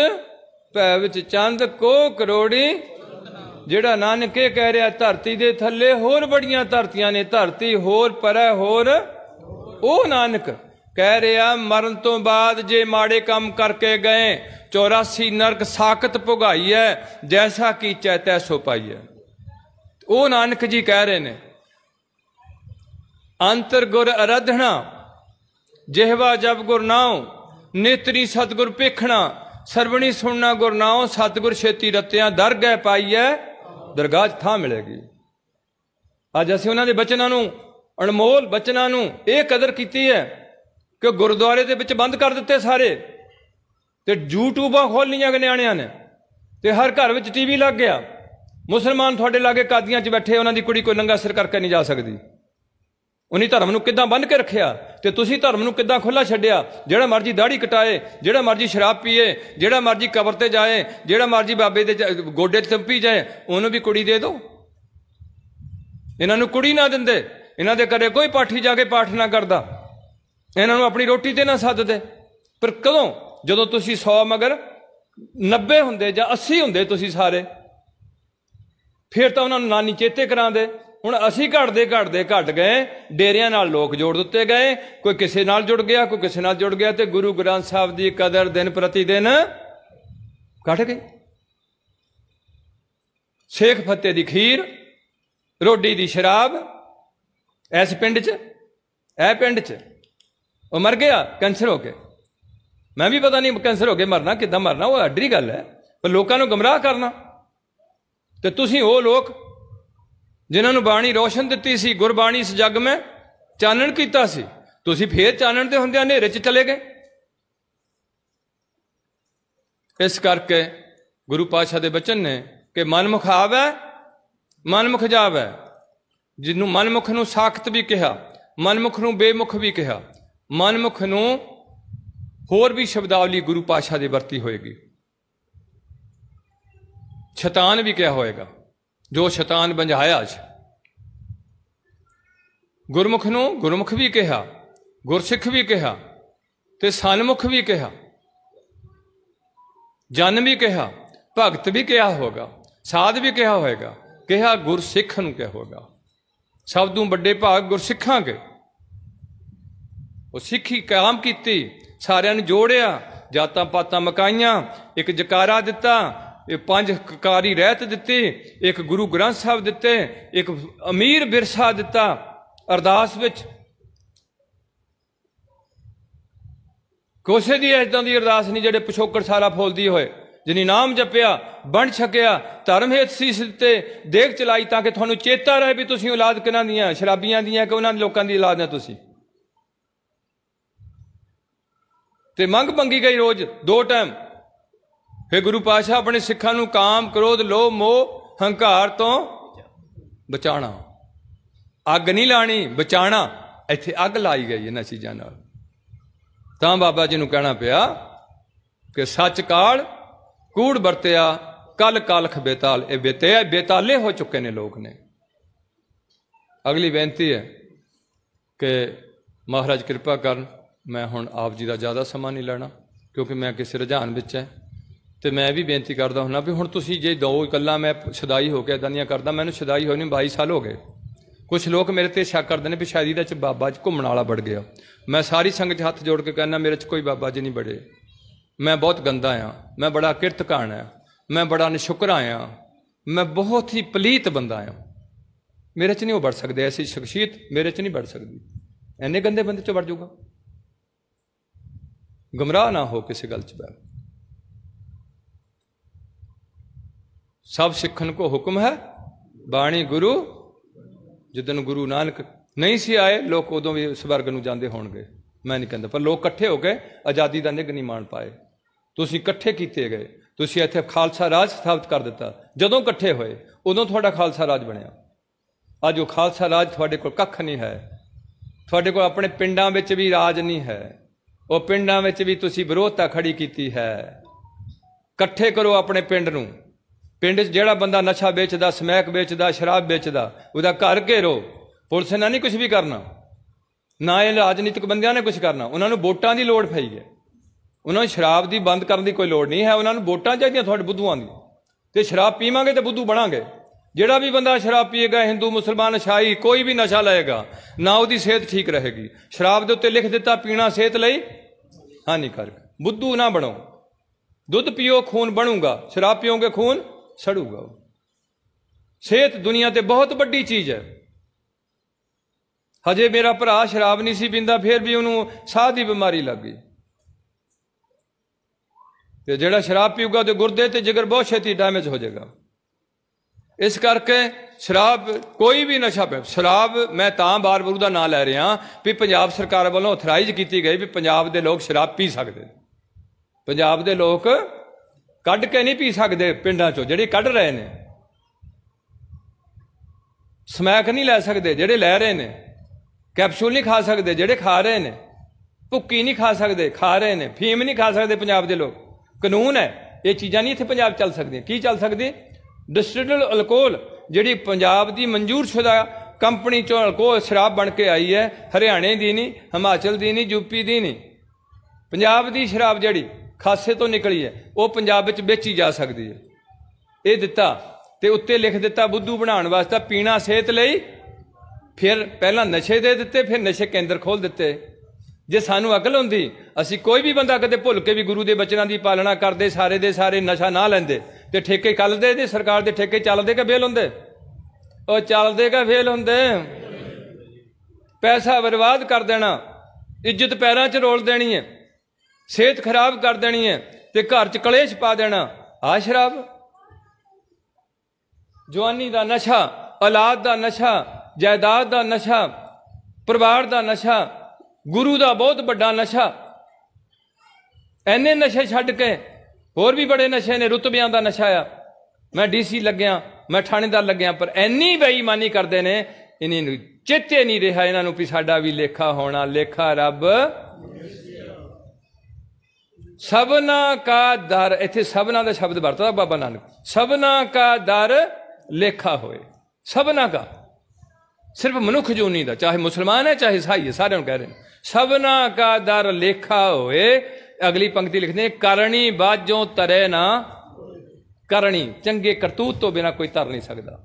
ਭੈ ਵਿੱਚ ਚੰਦ ਕੋ ਕਰੋੜੀ ਜਿਹੜਾ ਨਾਨਕ ਇਹ ਕਹਿ ਰਿਹਾ ਧਰਤੀ ਦੇ ਥੱਲੇ ਹੋਰ ਬੜੀਆਂ ਧਰਤੀਆਂ ਨੇ ਧਰਤੀ ਹੋਰ ਪਰੈ ਹੋਰ ਉਹ ਨਾਨਕ ਕਹਿ ਰਿਹਾ ਮਰਨ ਤੋਂ ਬਾਅਦ ਜੇ ਮਾੜੇ ਕੰਮ ਕਰਕੇ ਗਏ 84 ਨਰਕ ਸਾਖਤ ਭੁਗਾਈ ਹੈ ਜੈਸਾ ਕੀ ਚੈਤੈ ਸੋ ਪਾਈ ਹੈ ਉਹ ਨਾਨਕ ਜੀ ਕਹਿ ਰਹੇ ਨੇ ਅੰਤਰ ਗੁਰ ਅਰਧਣਾ ਜਿਹਵਾ ਜਬ ਗੁਰ ਨਾਉ ਨੇਤਰੀ ਸਤਗੁਰ ਪੇਖਣਾ ਸਰਬਣੀ ਸੁਣਨਾ ਗੁਰਨਾਉ ਸਤਗੁਰ ਛੇਤੀ ਰਤਿਆਂ ਦਰਗਹਿ ਪਾਈਐ ਦਰਗਾਹ 'ਚ ਥਾਂ ਮਿਲੇਗੀ ਅੱਜ ਅਸੀਂ ਉਹਨਾਂ ਦੇ ਬਚਨਾਂ ਨੂੰ ਅਣਮੋਲ ਬਚਨਾਂ ਨੂੰ ਇਹ ਕਦਰ ਕੀਤੀ ਹੈ ਕਿ ਗੁਰਦੁਆਰੇ ਦੇ ਵਿੱਚ ਬੰਦ ਕਰ ਦਿੱਤੇ ਸਾਰੇ ਤੇ ਯੂਟਿਊਬਾਂ ਖੋਲ ਲੀਆਂ ਗਏ ਨਿਆਣਿਆਂ ਨੇ ਤੇ ਹਰ ਘਰ ਵਿੱਚ ਟੀਵੀ ਲੱਗ ਗਿਆ ਮੁਸਲਮਾਨ ਤੁਹਾਡੇ ਲਾਗੇ ਕਾਦੀਆਂ 'ਚ ਬੈਠੇ ਉਹਨਾਂ ਦੀ ਕੁੜੀ ਕੋਈ ਨੰਗਾ ਸਿਰ ਕਰਕੇ ਨਹੀਂ ਜਾ ਸਕਦੀ ਉਨੀ ਧਰਮ ਨੂੰ ਕਿੱਦਾਂ ਬੰਨ ਕੇ ਰੱਖਿਆ ਤੇ ਤੁਸੀਂ ਧਰਮ ਨੂੰ ਕਿੱਦਾਂ ਖੁੱਲਾ ਛੱਡਿਆ ਜਿਹੜਾ ਮਰਜੀ ਦਾੜੀ ਕਟਾਏ ਜਿਹੜਾ ਮਰਜੀ ਸ਼ਰਾਬ ਪੀਏ ਜਿਹੜਾ ਮਰਜੀ ਕਬਰ ਤੇ ਜਾਏ ਜਿਹੜਾ ਮਰਜੀ ਬਾਬੇ ਦੇ ਗੋਡੇ ਤੇ ਚੰਪੀ ਜਾਏ ਉਹਨੂੰ ਵੀ ਕੁੜੀ ਦੇ ਦਿਓ ਇਹਨਾਂ ਨੂੰ ਕੁੜੀ ਨਾ ਦਿੰਦੇ ਇਹਨਾਂ ਦੇ ਘਰੇ ਕੋਈ ਪਾਠੀ ਜਾ ਕੇ ਪਾਠ ਨਾ ਕਰਦਾ ਇਹਨਾਂ ਨੂੰ ਆਪਣੀ ਰੋਟੀ ਤੇ ਨਾ ਸੱਦਦੇ ਪਰ ਕਦੋਂ ਜਦੋਂ ਤੁਸੀਂ 100 ਮਗਰ 90 ਹੁੰਦੇ ਜਾਂ 80 ਹੁੰਦੇ ਤੁਸੀਂ ਸਾਰੇ ਫਿਰ ਤਾਂ ਉਹਨਾਂ ਨੂੰ ਨਾਨੀ ਚੇਤੇ ਕਰਾਉਂਦੇ ਹੁਣ ਅਸੀਂ ਘਟਦੇ ਘਟਦੇ ਘਟ ਗਏ ਡੇਰਿਆਂ ਨਾਲ ਲੋਕ ਜੋੜ ਦਿੱਤੇ ਗਏ ਕੋਈ ਕਿਸੇ ਨਾਲ ਜੁੜ ਗਿਆ ਕੋਈ ਕਿਸੇ ਨਾਲ ਜੁੜ ਗਿਆ ਤੇ ਗੁਰੂ ਗ੍ਰੰਥ ਸਾਹਿਬ ਦੀ ਕਦਰ ਦਿਨ ਪ੍ਰਤੀ ਦਿਨ ਘਟ ਗਈ ਸ਼ੇਖ ਫੱਤੇ ਦੀ ਖੀਰ ਰੋਡੀ ਦੀ ਸ਼ਰਾਬ ਐਸ ਪਿੰਡ 'ਚ ਐ ਪਿੰਡ 'ਚ ਉਹ ਮਰ ਗਿਆ ਕੈਂਸਰ ਹੋ ਕੇ ਮੈਂ ਵੀ ਪਤਾ ਨਹੀਂ ਕੈਂਸਰ ਹੋ ਕੇ ਮਰਨਾ ਕਿੱਦਾਂ ਮਰਨਾ ਉਹ ਅੱਡਰੀ ਗੱਲ ਹੈ ਪਰ ਲੋਕਾਂ ਨੂੰ ਗਮਰਾਹ ਕਰਨਾ ਤੇ ਤੁਸੀਂ ਉਹ ਲੋਕ ਜਿਨ੍ਹਾਂ ਨੂੰ ਬਾਣੀ ਰੋਸ਼ਨ ਦਿੱਤੀ ਸੀ ਗੁਰਬਾਣੀ ਇਸ ਜੱਗ ਮੈਂ ਚਾਨਣ ਕੀਤਾ ਸੀ ਤੁਸੀਂ ਫੇਰ ਚਾਨਣ ਦੇ ਹੁੰਦਿਆਂ ਹਨੇਰੇ 'ਚ ਚਲੇ ਗਏ ਇਸ ਕਰਕੇ ਗੁਰੂ ਪਾਤਸ਼ਾਹ ਦੇ ਬਚਨ ਨੇ ਕਿ ਮਨ ਆਵੈ ਮਨਮੁਖ ਮਨ ਜਿਹਨੂੰ ਮਨਮੁਖ ਨੂੰ ਸਾਖਤ ਵੀ ਕਿਹਾ ਮਨਮੁਖ ਨੂੰ ਬੇਮੁਖ ਵੀ ਕਿਹਾ ਮਨਮੁਖ ਨੂੰ ਹੋਰ ਵੀ ਸ਼ਬਦਾਵਲੀ ਗੁਰੂ ਪਾਤਸ਼ਾਹ ਦੇ ਵਰਤੀ ਹੋਏਗੀ ਛਤਾਨ ਵੀ ਕਿਹਾ ਹੋਏਗਾ ਜੋ ਸ਼ੈਤਾਨ ਬੰਝਾਇਆ ਜ ਗੁਰਮੁਖ ਨੂੰ ਗੁਰਮੁਖ ਵੀ ਕਿਹਾ ਗੁਰਸਿੱਖ ਵੀ ਕਿਹਾ ਤੇ ਸਨਮੁਖ ਵੀ ਕਿਹਾ ਜਨ ਵੀ ਕਿਹਾ ਭਗਤ ਵੀ ਕਿਹਾ ਹੋਗਾ ਸਾਧ ਵੀ ਕਿਹਾ ਹੋਏਗਾ ਕਿਹਾ ਗੁਰਸਿੱਖ ਨੂੰ ਕਿਹਾ ਹੋਗਾ ਸਭ ਤੋਂ ਵੱਡੇ ਭਾਗ ਗੁਰਸਿੱਖਾਂ ਕੇ ਉਹ ਸਿੱਖੀ ਕਾਮ ਕੀਤੀ ਸਾਰਿਆਂ ਨੂੰ ਜੋੜਿਆ ਜਾਤਾਂ ਪਾਤਾਂ ਮਕਾਈਆਂ ਇੱਕ ਜਕਾਰਾ ਦਿੱਤਾ ਇਹ ਪੰਜ ਕਾਰੀ ਰਹਿਤ ਦਿੱਤੇ ਇੱਕ ਗੁਰੂ ਗ੍ਰੰਥ ਸਾਹਿਬ ਦਿੱਤੇ ਇੱਕ ਅਮੀਰ ਬਿਰਸਾ ਦਿੱਤਾ ਅਰਦਾਸ ਵਿੱਚ ਕੋਸੇ ਦੀ ਇਦਾਂ ਦੀ ਅਰਦਾਸ ਨਹੀਂ ਜਿਹੜੇ ਪਿਛੋਕੜ ਸਾਰਾ ਫੋਲਦੀ ਹੋਏ ਜਿਨੀ ਨਾਮ ਜਪਿਆ ਬਣ ਛਕਿਆ ਧਰਮ ਹੇਤ ਸੀਸ ਦਿੱਤੇ ਦੇਖ ਚਲਾਈ ਤਾਂ ਕਿ ਤੁਹਾਨੂੰ ਚੇਤਾ ਰਹੇ ਵੀ ਤੁਸੀਂ ਔਲਾਦ ਕਿਨਾਂ ਦੀਆਂ ਸ਼ਰਾਬੀਆਂ ਦੀਆਂ ਕਿ ਉਹਨਾਂ ਲੋਕਾਂ ਦੀ ਔਲਾਦ ਹੈ ਤੁਸੀਂ ਤੇ ਮੰਗ ਮੰਗੀ ਗਈ ਰੋਜ਼ ਦੋ ਟਾਈਮ ਫੇ ਗੁਰੂ ਪਾਸ਼ਾ ਆਪਣੇ ਸਿੱਖਾਂ ਨੂੰ ਕਾਮ ਕ੍ਰੋਧ ਲੋਭ ਮੋਹ ਹੰਕਾਰ ਤੋਂ ਬਚਾਣਾ ਅੱਗ ਨਹੀਂ ਲਾਣੀ ਬਚਾਣਾ ਇੱਥੇ ਅੱਗ ਲਾਈ ਗਈ ਇਹਨਾਂ ਚੀਜ਼ਾਂ ਨਾਲ ਤਾਂ ਬਾਬਾ ਜੀ ਨੂੰ ਕਹਿਣਾ ਪਿਆ ਕਿ ਸੱਚ ਕਾਲ ਕੂੜ ਵਰਤਿਆ ਕਲ ਕਾਲਖ ਬੇਤਾਲ ਇਹ ਬੇਤੇ ਬੇਤਾਲੇ ਹੋ ਚੁੱਕੇ ਨੇ ਲੋਕ ਨੇ ਅਗਲੀ ਬੇਨਤੀ ਹੈ ਕਿ ਮਹਾਰਾਜ ਕਿਰਪਾ ਕਰਨ ਮੈਂ ਹੁਣ ਆਪ ਜੀ ਦਾ ਜ਼ਿਆਦਾ ਸਮਾਂ ਨਹੀਂ ਲੈਣਾ ਕਿਉਂਕਿ ਮੈਂ ਕਿਸੇ ਰਝਾਨ ਵਿੱਚ ਹੈ ਤੇ ਮੈਂ ਵੀ ਬੇਨਤੀ ਕਰਦਾ ਹੁਣਾ ਵੀ ਹੁਣ ਤੁਸੀਂ ਜੇ ਦੋ ਇਕੱਲਾ ਮੈਂ ਸਦਾਈ ਹੋ ਕੇ ਇਦਾਂ ਕਰਦਾ ਮੈਨੂੰ ਸਦਾਈ ਹੋਈ ਨਹੀਂ 22 ਸਾਲ ਹੋ ਗਏ ਕੁਝ ਲੋਕ ਮੇਰੇ ਤੇ ਸ਼ੱਕ ਕਰਦੇ ਨੇ ਵੀ ਸ਼ਾਇਦ ਦਾ ਚ ਬਾਬਾ ਚ ਘੁੰਮਣ ਵਾਲਾ ਵੜ ਗਿਆ ਮੈਂ ਸਾਰੀ ਸੰਗਤ 'ਚ ਹੱਥ ਜੋੜ ਕੇ ਕਹਿੰਦਾ ਮੇਰੇ 'ਚ ਕੋਈ ਬਾਬਾ ਜੀ ਨਹੀਂ ਬੜੇ ਮੈਂ ਬਹੁਤ ਗੰਦਾ ਆ ਮੈਂ ਬੜਾ ਕਿਰਤਕਾਨ ਆ ਮੈਂ ਬੜਾ ਨਿਸ਼ੁਕਰ ਆ ਮੈਂ ਬਹੁਤ ਹੀ ਪਲੀਤ ਬੰਦਾ ਆ ਮੇਰੇ 'ਚ ਨਹੀਂ ਉਹ ਵੜ ਸਕਦੇ ਐਸੀ ਸ਼ਖਸੀਅਤ ਮੇਰੇ 'ਚ ਨਹੀਂ ਵੜ ਸਕਦੀ ਐਨੇ ਗੰਦੇ ਬੰਦੇ 'ਚ ਵੜ ਜਾਊਗਾ ਗਮਰਾਹ ਨਾ ਹੋ ਕਿਸੇ ਗੱਲ 'ਚ ਬੈ ਸਭ ਸਿੱਖਣ ਕੋ ਹੁਕਮ ਹੈ ਬਾਣੀ ਗੁਰੂ ਜਦੋਂ ਗੁਰੂ ਨਾਨਕ ਨਹੀਂ ਸੀ ਆਏ ਲੋਕ ਉਦੋਂ ਵੀ ਸਵਰਗ ਨੂੰ ਜਾਂਦੇ ਹੋਣਗੇ ਮੈਂ ਨਹੀਂ ਕਹਿੰਦਾ ਪਰ ਲੋਕ ਇਕੱਠੇ ਹੋ ਕੇ ਆਜ਼ਾਦੀ ਦਾ ਨਿਗ ਨਹੀਂ ਮਾਣ ਪਾਏ ਤੁਸੀਂ ਇਕੱਠੇ ਕੀਤੇ ਗਏ ਤੁਸੀਂ ਇੱਥੇ ਖਾਲਸਾ ਰਾਜ ਸਥਾਪਿਤ ਕਰ ਦਿੱਤਾ ਜਦੋਂ ਇਕੱਠੇ ਹੋਏ ਉਦੋਂ ਤੁਹਾਡਾ ਖਾਲਸਾ ਰਾਜ ਬਣਿਆ ਅੱਜ ਉਹ ਖਾਲਸਾ ਰਾਜ ਤੁਹਾਡੇ ਕੋਲ ਕੱਖ ਨਹੀਂ ਹੈ ਤੁਹਾਡੇ ਕੋਲ ਆਪਣੇ ਪਿੰਡਾਂ ਵਿੱਚ ਵੀ ਰਾਜ ਨਹੀਂ ਹੈ ਉਹ ਪਿੰਡਾਂ ਵਿੱਚ ਵੀ ਤੁਸੀਂ ਵਿਰੋਧਤਾ ਖੜੀ ਕੀਤੀ ਹੈ ਇਕੱਠੇ ਕਰੋ ਆਪਣੇ ਪਿੰਡ ਨੂੰ ਪਿੰਡ 'ਚ ਜਿਹੜਾ ਬੰਦਾ ਨਸ਼ਾ ਵੇਚਦਾ ਸਮੈਕ ਵੇਚਦਾ ਸ਼ਰਾਬ ਵੇਚਦਾ ਉਹਦਾ ਘਰ ਘੇਰੋ ਪੁਲਿਸ ਨੇ ਨਹੀਂ ਕੁਝ ਵੀ ਕਰਨਾ ਨਾ ਇਹ ਰਾਜਨੀਤਿਕ ਬੰਦਿਆਂ ਨੇ ਕੁਝ ਕਰਨਾ ਉਹਨਾਂ ਨੂੰ ਵੋਟਾਂ ਦੀ ਲੋੜ ਪਈ ਹੈ ਉਹਨਾਂ ਨੂੰ ਸ਼ਰਾਬ ਦੀ ਬੰਦ ਕਰਨ ਦੀ ਕੋਈ ਲੋੜ ਨਹੀਂ ਹੈ ਉਹਨਾਂ ਨੂੰ ਵੋਟਾਂ ਚਾਹੀਦੀਆਂ ਤੁਹਾਡੇ ਬੁੱਧੂਆਂ ਦੀ ਤੇ ਸ਼ਰਾਬ ਪੀਵਾਂਗੇ ਤੇ ਬੁੱਧੂ ਬਣਾਂਗੇ ਜਿਹੜਾ ਵੀ ਬੰਦਾ ਸ਼ਰਾਬ ਪੀਏਗਾ ਹਿੰਦੂ ਮੁਸਲਮਾਨ ਸ਼ਾਹੀ ਕੋਈ ਵੀ ਨਸ਼ਾ ਲਏਗਾ ਨਾ ਉਹਦੀ ਸਿਹਤ ਠੀਕ ਰਹੇਗੀ ਸ਼ਰਾਬ ਦੇ ਉੱਤੇ ਲਿਖ ਦਿੱਤਾ ਪੀਣਾ ਸਿਹਤ ਲਈ ਹਾਨੀਕਾਰਕ ਬੁੱਧੂ ਨਾ ਬਣੋ ਦੁੱਧ ਪੀਓ ਖੂਨ ਬਣੂਗਾ ਸ਼ਰਾਬ ਪੀਓਗੇ ਖੂਨ ਸੜੂਗਾ ਉਹ ਸਿਹਤ ਦੁਨੀਆ ਤੇ ਬਹੁਤ ਵੱਡੀ ਚੀਜ਼ ਹੈ ਹਜੇ ਮੇਰਾ ਭਰਾ ਸ਼ਰਾਬ ਨਹੀਂ ਸੀ ਪੀਂਦਾ ਫਿਰ ਵੀ ਉਹਨੂੰ ਸਾਹ ਦੀ ਬਿਮਾਰੀ ਲੱਗ ਗਈ ਤੇ ਜਿਹੜਾ ਸ਼ਰਾਬ ਪੀਊਗਾ ਤੇ ਗੁਰਦੇ ਤੇ ਜਿਗਰ ਬਹੁਤ ਛੇਤੀ ਡੈਮੇਜ ਹੋ ਜਾਏਗਾ ਇਸ ਕਰਕੇ ਸ਼ਰਾਬ ਕੋਈ ਵੀ ਨਸ਼ਾ ਪੈ ਸ਼ਰਾਬ ਮੈਂ ਤਾਂ ਬਾਰ-ਬਾਰ ਦਾ ਨਾਂ ਲੈ ਰਿਹਾ ਵੀ ਪੰਜਾਬ ਸਰਕਾਰ ਵੱਲੋਂ ਅਥਰਾਈਜ਼ ਕੀਤੀ ਗਈ ਵੀ ਪੰਜਾਬ ਦੇ ਲੋਕ ਸ਼ਰਾਬ ਪੀ ਸਕਦੇ ਪੰਜਾਬ ਦੇ ਲੋਕ ਕੱਢ ਕੇ ਨਹੀਂ ਪੀ ਸਕਦੇ ਪਿੰਡਾਂ ਚੋਂ ਜਿਹੜੇ ਕੱਢ ਰਹੇ ਨੇ ਸਮੈਕ ਨਹੀਂ ਲੈ ਸਕਦੇ ਜਿਹੜੇ ਲੈ ਰਹੇ ਨੇ ਕੈਪਸੂਲ ਨਹੀਂ ਖਾ ਸਕਦੇ ਜਿਹੜੇ ਖਾ ਰਹੇ ਨੇ ਭੁੱਕੀ ਨਹੀਂ ਖਾ ਸਕਦੇ ਖਾ ਰਹੇ ਨੇ ਫੀਮ ਨਹੀਂ ਖਾ ਸਕਦੇ ਪੰਜਾਬ ਦੇ ਲੋਕ ਕਾਨੂੰਨ ਹੈ ਇਹ ਚੀਜ਼ਾਂ ਨਹੀਂ ਇੱਥੇ ਪੰਜਾਬ ਚੱਲ ਸਕਦੀਆਂ ਕੀ ਚੱਲ ਸਕਦੀ ਡਿਸਟਿਲਡ ਅਲਕੋਹਲ ਜਿਹੜੀ ਪੰਜਾਬ ਦੀ ਮਨਜ਼ੂਰਸ਼ੁਦਾ ਕੰਪਨੀ ਚੋਂ ਅਲਕੋਹਲ ਸ਼ਰਾਬ ਬਣ ਕੇ ਆਈ ਹੈ ਹਰਿਆਣੇ ਦੀ ਨਹੀਂ ਹਿਮਾਚਲ ਦੀ ਨਹੀਂ ਯੂਪੀ ਦੀ ਨਹੀਂ ਪੰਜਾਬ ਦੀ ਸ਼ਰਾਬ ਜਿਹੜੀ ਖਾਸੇ ਤੋਂ ਨਿਕਲੀ ਹੈ ਉਹ ਪੰਜਾਬ ਵਿੱਚ ਵੇਚੀ ਜਾ ਸਕਦੀ ਹੈ ਇਹ ਦਿੱਤਾ ਤੇ ਉੱਤੇ ਲਿਖ ਦਿੱਤਾ ਬੁੱਧੂ ਬਣਾਉਣ ਵਾਸਤੇ ਪੀਣਾ ਸਿਹਤ ਲਈ ਫਿਰ ਪਹਿਲਾਂ ਨਸ਼ੇ ਦੇ ਦਿੱਤੇ ਫਿਰ ਨਸ਼ੇ ਕੇਂਦਰ ਖੋਲ ਦਿੱਤੇ ਜੇ ਸਾਨੂੰ ਅਕਲ ਹੁੰਦੀ ਅਸੀਂ ਕੋਈ ਵੀ ਬੰਦਾ ਕਦੇ ਭੁੱਲ ਕੇ ਵੀ ਗੁਰੂ ਦੇ ਬਚਨਾਂ ਦੀ ਪਾਲਣਾ ਕਰਦੇ ਸਾਰੇ ਦੇ ਸਾਰੇ ਨਸ਼ਾ ਨਾ ਲੈਂਦੇ ਤੇ ਠੇਕੇ ਕੱਲਦੇ ਦੇ ਸਰਕਾਰ ਦੇ ਠੇਕੇ ਚੱਲਦੇ ਕਿ ਫੇਲ ਹੁੰਦੇ ਉਹ ਚੱਲਦੇ ਕਿ ਫੇਲ ਹੁੰਦੇ ਪੈਸਾ ਬਰਬਾਦ ਕਰ ਦੇਣਾ ਇੱਜ਼ਤ ਪੈਰਾਂ 'ਚ ਰੋਲ ਦੇਣੀ ਹੈ ਸਿਹਤ ਖਰਾਬ ਕਰ ਦੇਣੀ ਹੈ ਤੇ ਘਰ 'ਚ ਕਲੇਸ਼ ਪਾ ਦੇਣਾ ਆ ਸ਼ਰਾਬ ਜਵਾਨੀ ਦਾ ਨਸ਼ਾ ਔਲਾਦ ਦਾ ਨਸ਼ਾ ਜਾਇਦਾਦ ਦਾ ਨਸ਼ਾ ਪਰਿਵਾਰ ਦਾ ਨਸ਼ਾ ਗੁਰੂ ਦਾ ਬਹੁਤ ਵੱਡਾ ਨਸ਼ਾ ਐਨੇ ਨਸ਼ੇ ਛੱਡ ਕੇ ਹੋਰ ਵੀ ਬੜੇ ਨਸ਼ੇ ਨੇ ਰੁਤਬਿਆਂ ਦਾ ਨਸ਼ਾ ਆ ਮੈਂ ਡੀਸੀ ਲੱਗਿਆ ਮੈਂ ਥਾਣੇਦਾਰ ਲੱਗਿਆ ਪਰ ਐਨੀ ਬੇਈਮਾਨੀ ਕਰਦੇ ਨੇ ਇਹਨਾਂ ਨੂੰ ਚੇਤੇ ਨਹੀਂ ਰਿਹਾ ਇਹਨਾਂ ਨੂੰ ਵੀ ਸਾਡਾ ਵੀ ਲੇਖਾ ਹੋਣਾ ਲੇਖਾ ਰੱਬ ਸਭਨਾ ਕਾ ਦਰ ਇੱਥੇ ਸਭਨਾ ਦਾ ਸ਼ਬਦ ਵਰਤਦਾ ਬਾਬਾ ਨਾਨਕ ਸਭਨਾ ਕਾ ਦਰ ਲੇਖਾ ਹੋਏ ਸਭਨਾ ਕਾ ਸਿਰਫ ਮਨੁੱਖ ਜੋ ਨਹੀਂ ਦਾ ਚਾਹੇ ਮੁਸਲਮਾਨ ਹੈ ਚਾਹੇ ਸਾਈ ਹੈ ਸਾਰਿਆਂ ਨੂੰ ਕਹਿ ਰਹੇ ਸਭਨਾ ਕਾ ਦਰ ਲੇਖਾ ਹੋਏ ਅਗਲੀ ਪੰਕਤੀ ਲਿਖਦੇ ਕਰਣੀ ਬਾਜੋਂ ਤਰੇ ਨਾ ਕਰਣੀ ਚੰਗੇ ਕਰਤੂਤ ਤੋਂ ਬਿਨਾ ਕੋਈ ਤਰ ਨਹੀਂ ਸਕਦਾ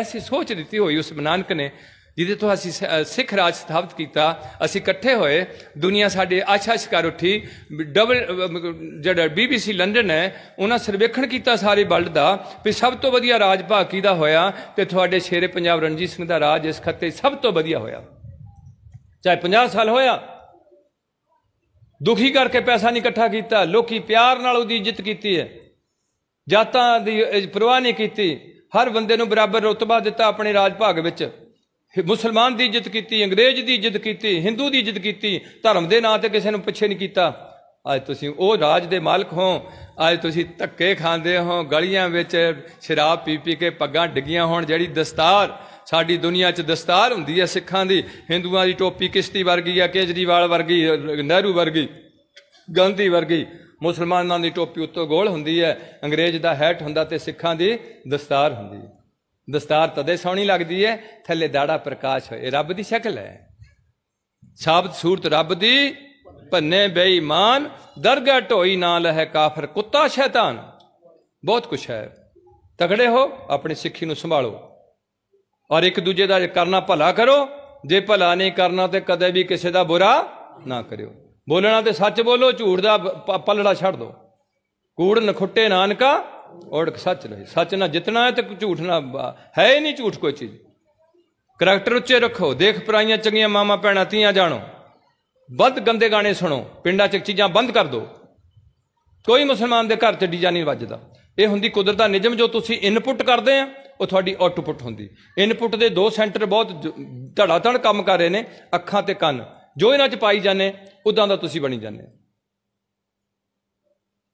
ਐਸੀ ਸੋਚ ਦਿੱਤੀ ਹੋਈ ਉਸ ਮਨਾਨਕ ਨੇ ਜਿਹਦੇ ਤੋਂ ਅਸੀਂ ਸਿੱਖ ਰਾਜ ਸਥਾਪਿਤ ਕੀਤਾ ਅਸੀਂ ਇਕੱਠੇ ਹੋਏ ਦੁਨੀਆ ਸਾਡੇ ਆਛਾ ਸ਼ਿਕਾਰ ਉੱਠੀ ਡਬਲ ਜਿਹੜਾ ਬੀਬੀਸੀ ਲੰਡਨ ਹੈ ਉਹਨਾਂ ਸਰਵੇਖਣ ਕੀਤਾ ਸਾਰੇ ਵਰਲਡ ਦਾ ਕਿ ਸਭ ਤੋਂ ਵਧੀਆ ਰਾਜ ਭਾਕੀ ਦਾ ਹੋਇਆ ਤੇ ਤੁਹਾਡੇ ਸ਼ੇਰੇ ਪੰਜਾਬ ਰਣਜੀਤ ਸਿੰਘ ਦਾ ਰਾਜ ਇਸ ਖੱਤੇ ਸਭ ਤੋਂ ਵਧੀਆ ਹੋਇਆ ਚਾਹੇ 50 ਸਾਲ ਹੋਇਆ ਦੁਖੀ ਕਰਕੇ ਪੈਸਾ ਨਹੀਂ ਇਕੱਠਾ ਕੀਤਾ ਲੋਕੀ ਪਿਆਰ ਨਾਲ ਉਹਦੀ ਇੱਜ਼ਤ ਕੀਤੀ ਹੈ ਜਾਤਾਂ ਦੀ ਪਰਵਾਹ ਨਹੀਂ ਕੀਤੀ ਹਰ ਬੰਦੇ ਨੂੰ ਬਰਾਬਰ ਰਤਬਾ ਦਿੱਤਾ ਆਪਣੇ ਰਾਜ ਭਾਗ ਵਿੱਚ ਮੁਸਲਮਾਨ ਦੀ ਇੱਜ਼ਤ ਕੀਤੀ ਅੰਗਰੇਜ਼ ਦੀ ਇੱਜ਼ਤ ਕੀਤੀ ਹਿੰਦੂ ਦੀ ਇੱਜ਼ਤ ਕੀਤੀ ਧਰਮ ਦੇ ਨਾਂ ਤੇ ਕਿਸੇ ਨੂੰ ਪਿੱਛੇ ਨਹੀਂ ਕੀਤਾ ਅੱਜ ਤੁਸੀਂ ਉਹ ਰਾਜ ਦੇ ਮਾਲਕ ਹੋ ਅੱਜ ਤੁਸੀਂ ਧੱਕੇ ਖਾਂਦੇ ਹੋ ਗਲੀਆਂ ਵਿੱਚ ਸ਼ਰਾਬ ਪੀ ਪੀ ਕੇ ਪੱਗਾਂ ਡਿੱਗੀਆਂ ਹੋਣ ਜਿਹੜੀ ਦਸਤਾਰ ਸਾਡੀ ਦੁਨੀਆ 'ਚ ਦਸਤਾਰ ਹੁੰਦੀ ਹੈ ਸਿੱਖਾਂ ਦੀ ਹਿੰਦੂਆਂ ਦੀ ਟੋਪੀ ਕਿਸ਼ਤੀ ਵਰਗੀ ਆ ਕੇਜਰੀਵਾਲ ਵਰਗੀ ਨਹਿਰੂ ਵਰਗੀ ਗਾਂਧੀ ਵਰਗੀ ਮੁਸਲਮਾਨਾਂ ਦੀ ਟੋਪੀ ਉੱਤੋਂ ਗੋਲ ਹੁੰਦੀ ਹੈ ਅੰਗਰੇਜ਼ ਦਾ ਹੈਟ ਹੁੰਦਾ ਤੇ ਸਿੱਖਾਂ ਦੀ ਦਸਤਾਰ ਹੁੰਦੀ ਹੈ ਦਸਤਾਰ ਤਦੇ ਸੋਹਣੀ ਲੱਗਦੀ ਏ ਥੱਲੇ ਦਾੜਾ ਪ੍ਰਕਾਸ਼ ਹੋਏ ਰੱਬ ਦੀ ਸ਼ਕਲ ਹੈ ਸ਼ਬਦ ਸੂਰਤ ਰੱਬ ਦੀ ਭੰਨੇ ਬੇਈਮਾਨ ਦਰਗਾਹ ਢੋਈ ਨਾ ਹੈ ਕਾਫਰ ਕੁੱਤਾ ਸ਼ੈਤਾਨ ਬਹੁਤ ਕੁਛ ਹੈ ਤਗੜੇ ਹੋ ਆਪਣੀ ਸਿੱਖੀ ਨੂੰ ਸੰਭਾਲੋ ਔਰ ਇੱਕ ਦੂਜੇ ਦਾ ਕਰਨਾ ਭਲਾ ਕਰੋ ਜੇ ਭਲਾ ਨਹੀਂ ਕਰਨਾ ਤੇ ਕਦੇ ਵੀ ਕਿਸੇ ਦਾ ਬੁਰਾ ਨਾ ਕਰਿਓ ਬੋਲਣਾ ਤੇ ਸੱਚ ਬੋਲੋ ਝੂਠ ਦਾ ਪਲੜਾ ਛੱਡ ਦਿਓ ਕੂੜ ਨਖੁੱਟੇ ਨਾਨਕਾ ਔੜਕ ਸੱਚ ਨਹੀਂ ਸੱਚ ਨਾ ਜਿਤਨਾ ਹੈ ਤੇ ਝੂਠ ਨਾ ਹੈ ਹੀ ਨਹੀਂ ਝੂਠ ਕੋਈ ਚੀਜ਼ ਕਰੈਕਟਰ ਉੱਚੇ ਰੱਖੋ ਦੇਖ ਪਰਾਈਆਂ ਚੰਗੀਆਂ ਮਾਮਾ ਪੈਣਾ ਤੀਆਂ ਜਾਣੋ ਵੱਧ ਗੰਦੇ ਗਾਣੇ ਸੁਣੋ ਪਿੰਡਾਂ 'ਚ ਚੀਜ਼ਾਂ ਬੰਦ ਕਰ ਦਿਓ ਕੋਈ ਮੁਸਲਮਾਨ ਦੇ ਘਰ 'ਚ ਡੀਜਾ ਨਹੀਂ ਵੱਜਦਾ ਇਹ ਹੁੰਦੀ ਕੁਦਰਤ ਦਾ ਨਿਯਮ ਜੋ ਤੁਸੀਂ ਇਨਪੁਟ ਕਰਦੇ ਆ ਉਹ ਤੁਹਾਡੀ ਆਊਟਪੁੱਟ ਹੁੰਦੀ ਇਨਪੁਟ ਦੇ ਦੋ ਸੈਂਟਰ ਬਹੁਤ ਧੜਾ ਧੜ ਕੰਮ ਕਰ ਰਹੇ ਨੇ ਅੱਖਾਂ ਤੇ ਕੰਨ ਜੋ ਇਹਨਾਂ 'ਚ ਪਾਈ ਜਾਂਦੇ ਉਦਾਂ ਦਾ ਤੁਸੀਂ ਬਣੀ ਜਾਂਦੇ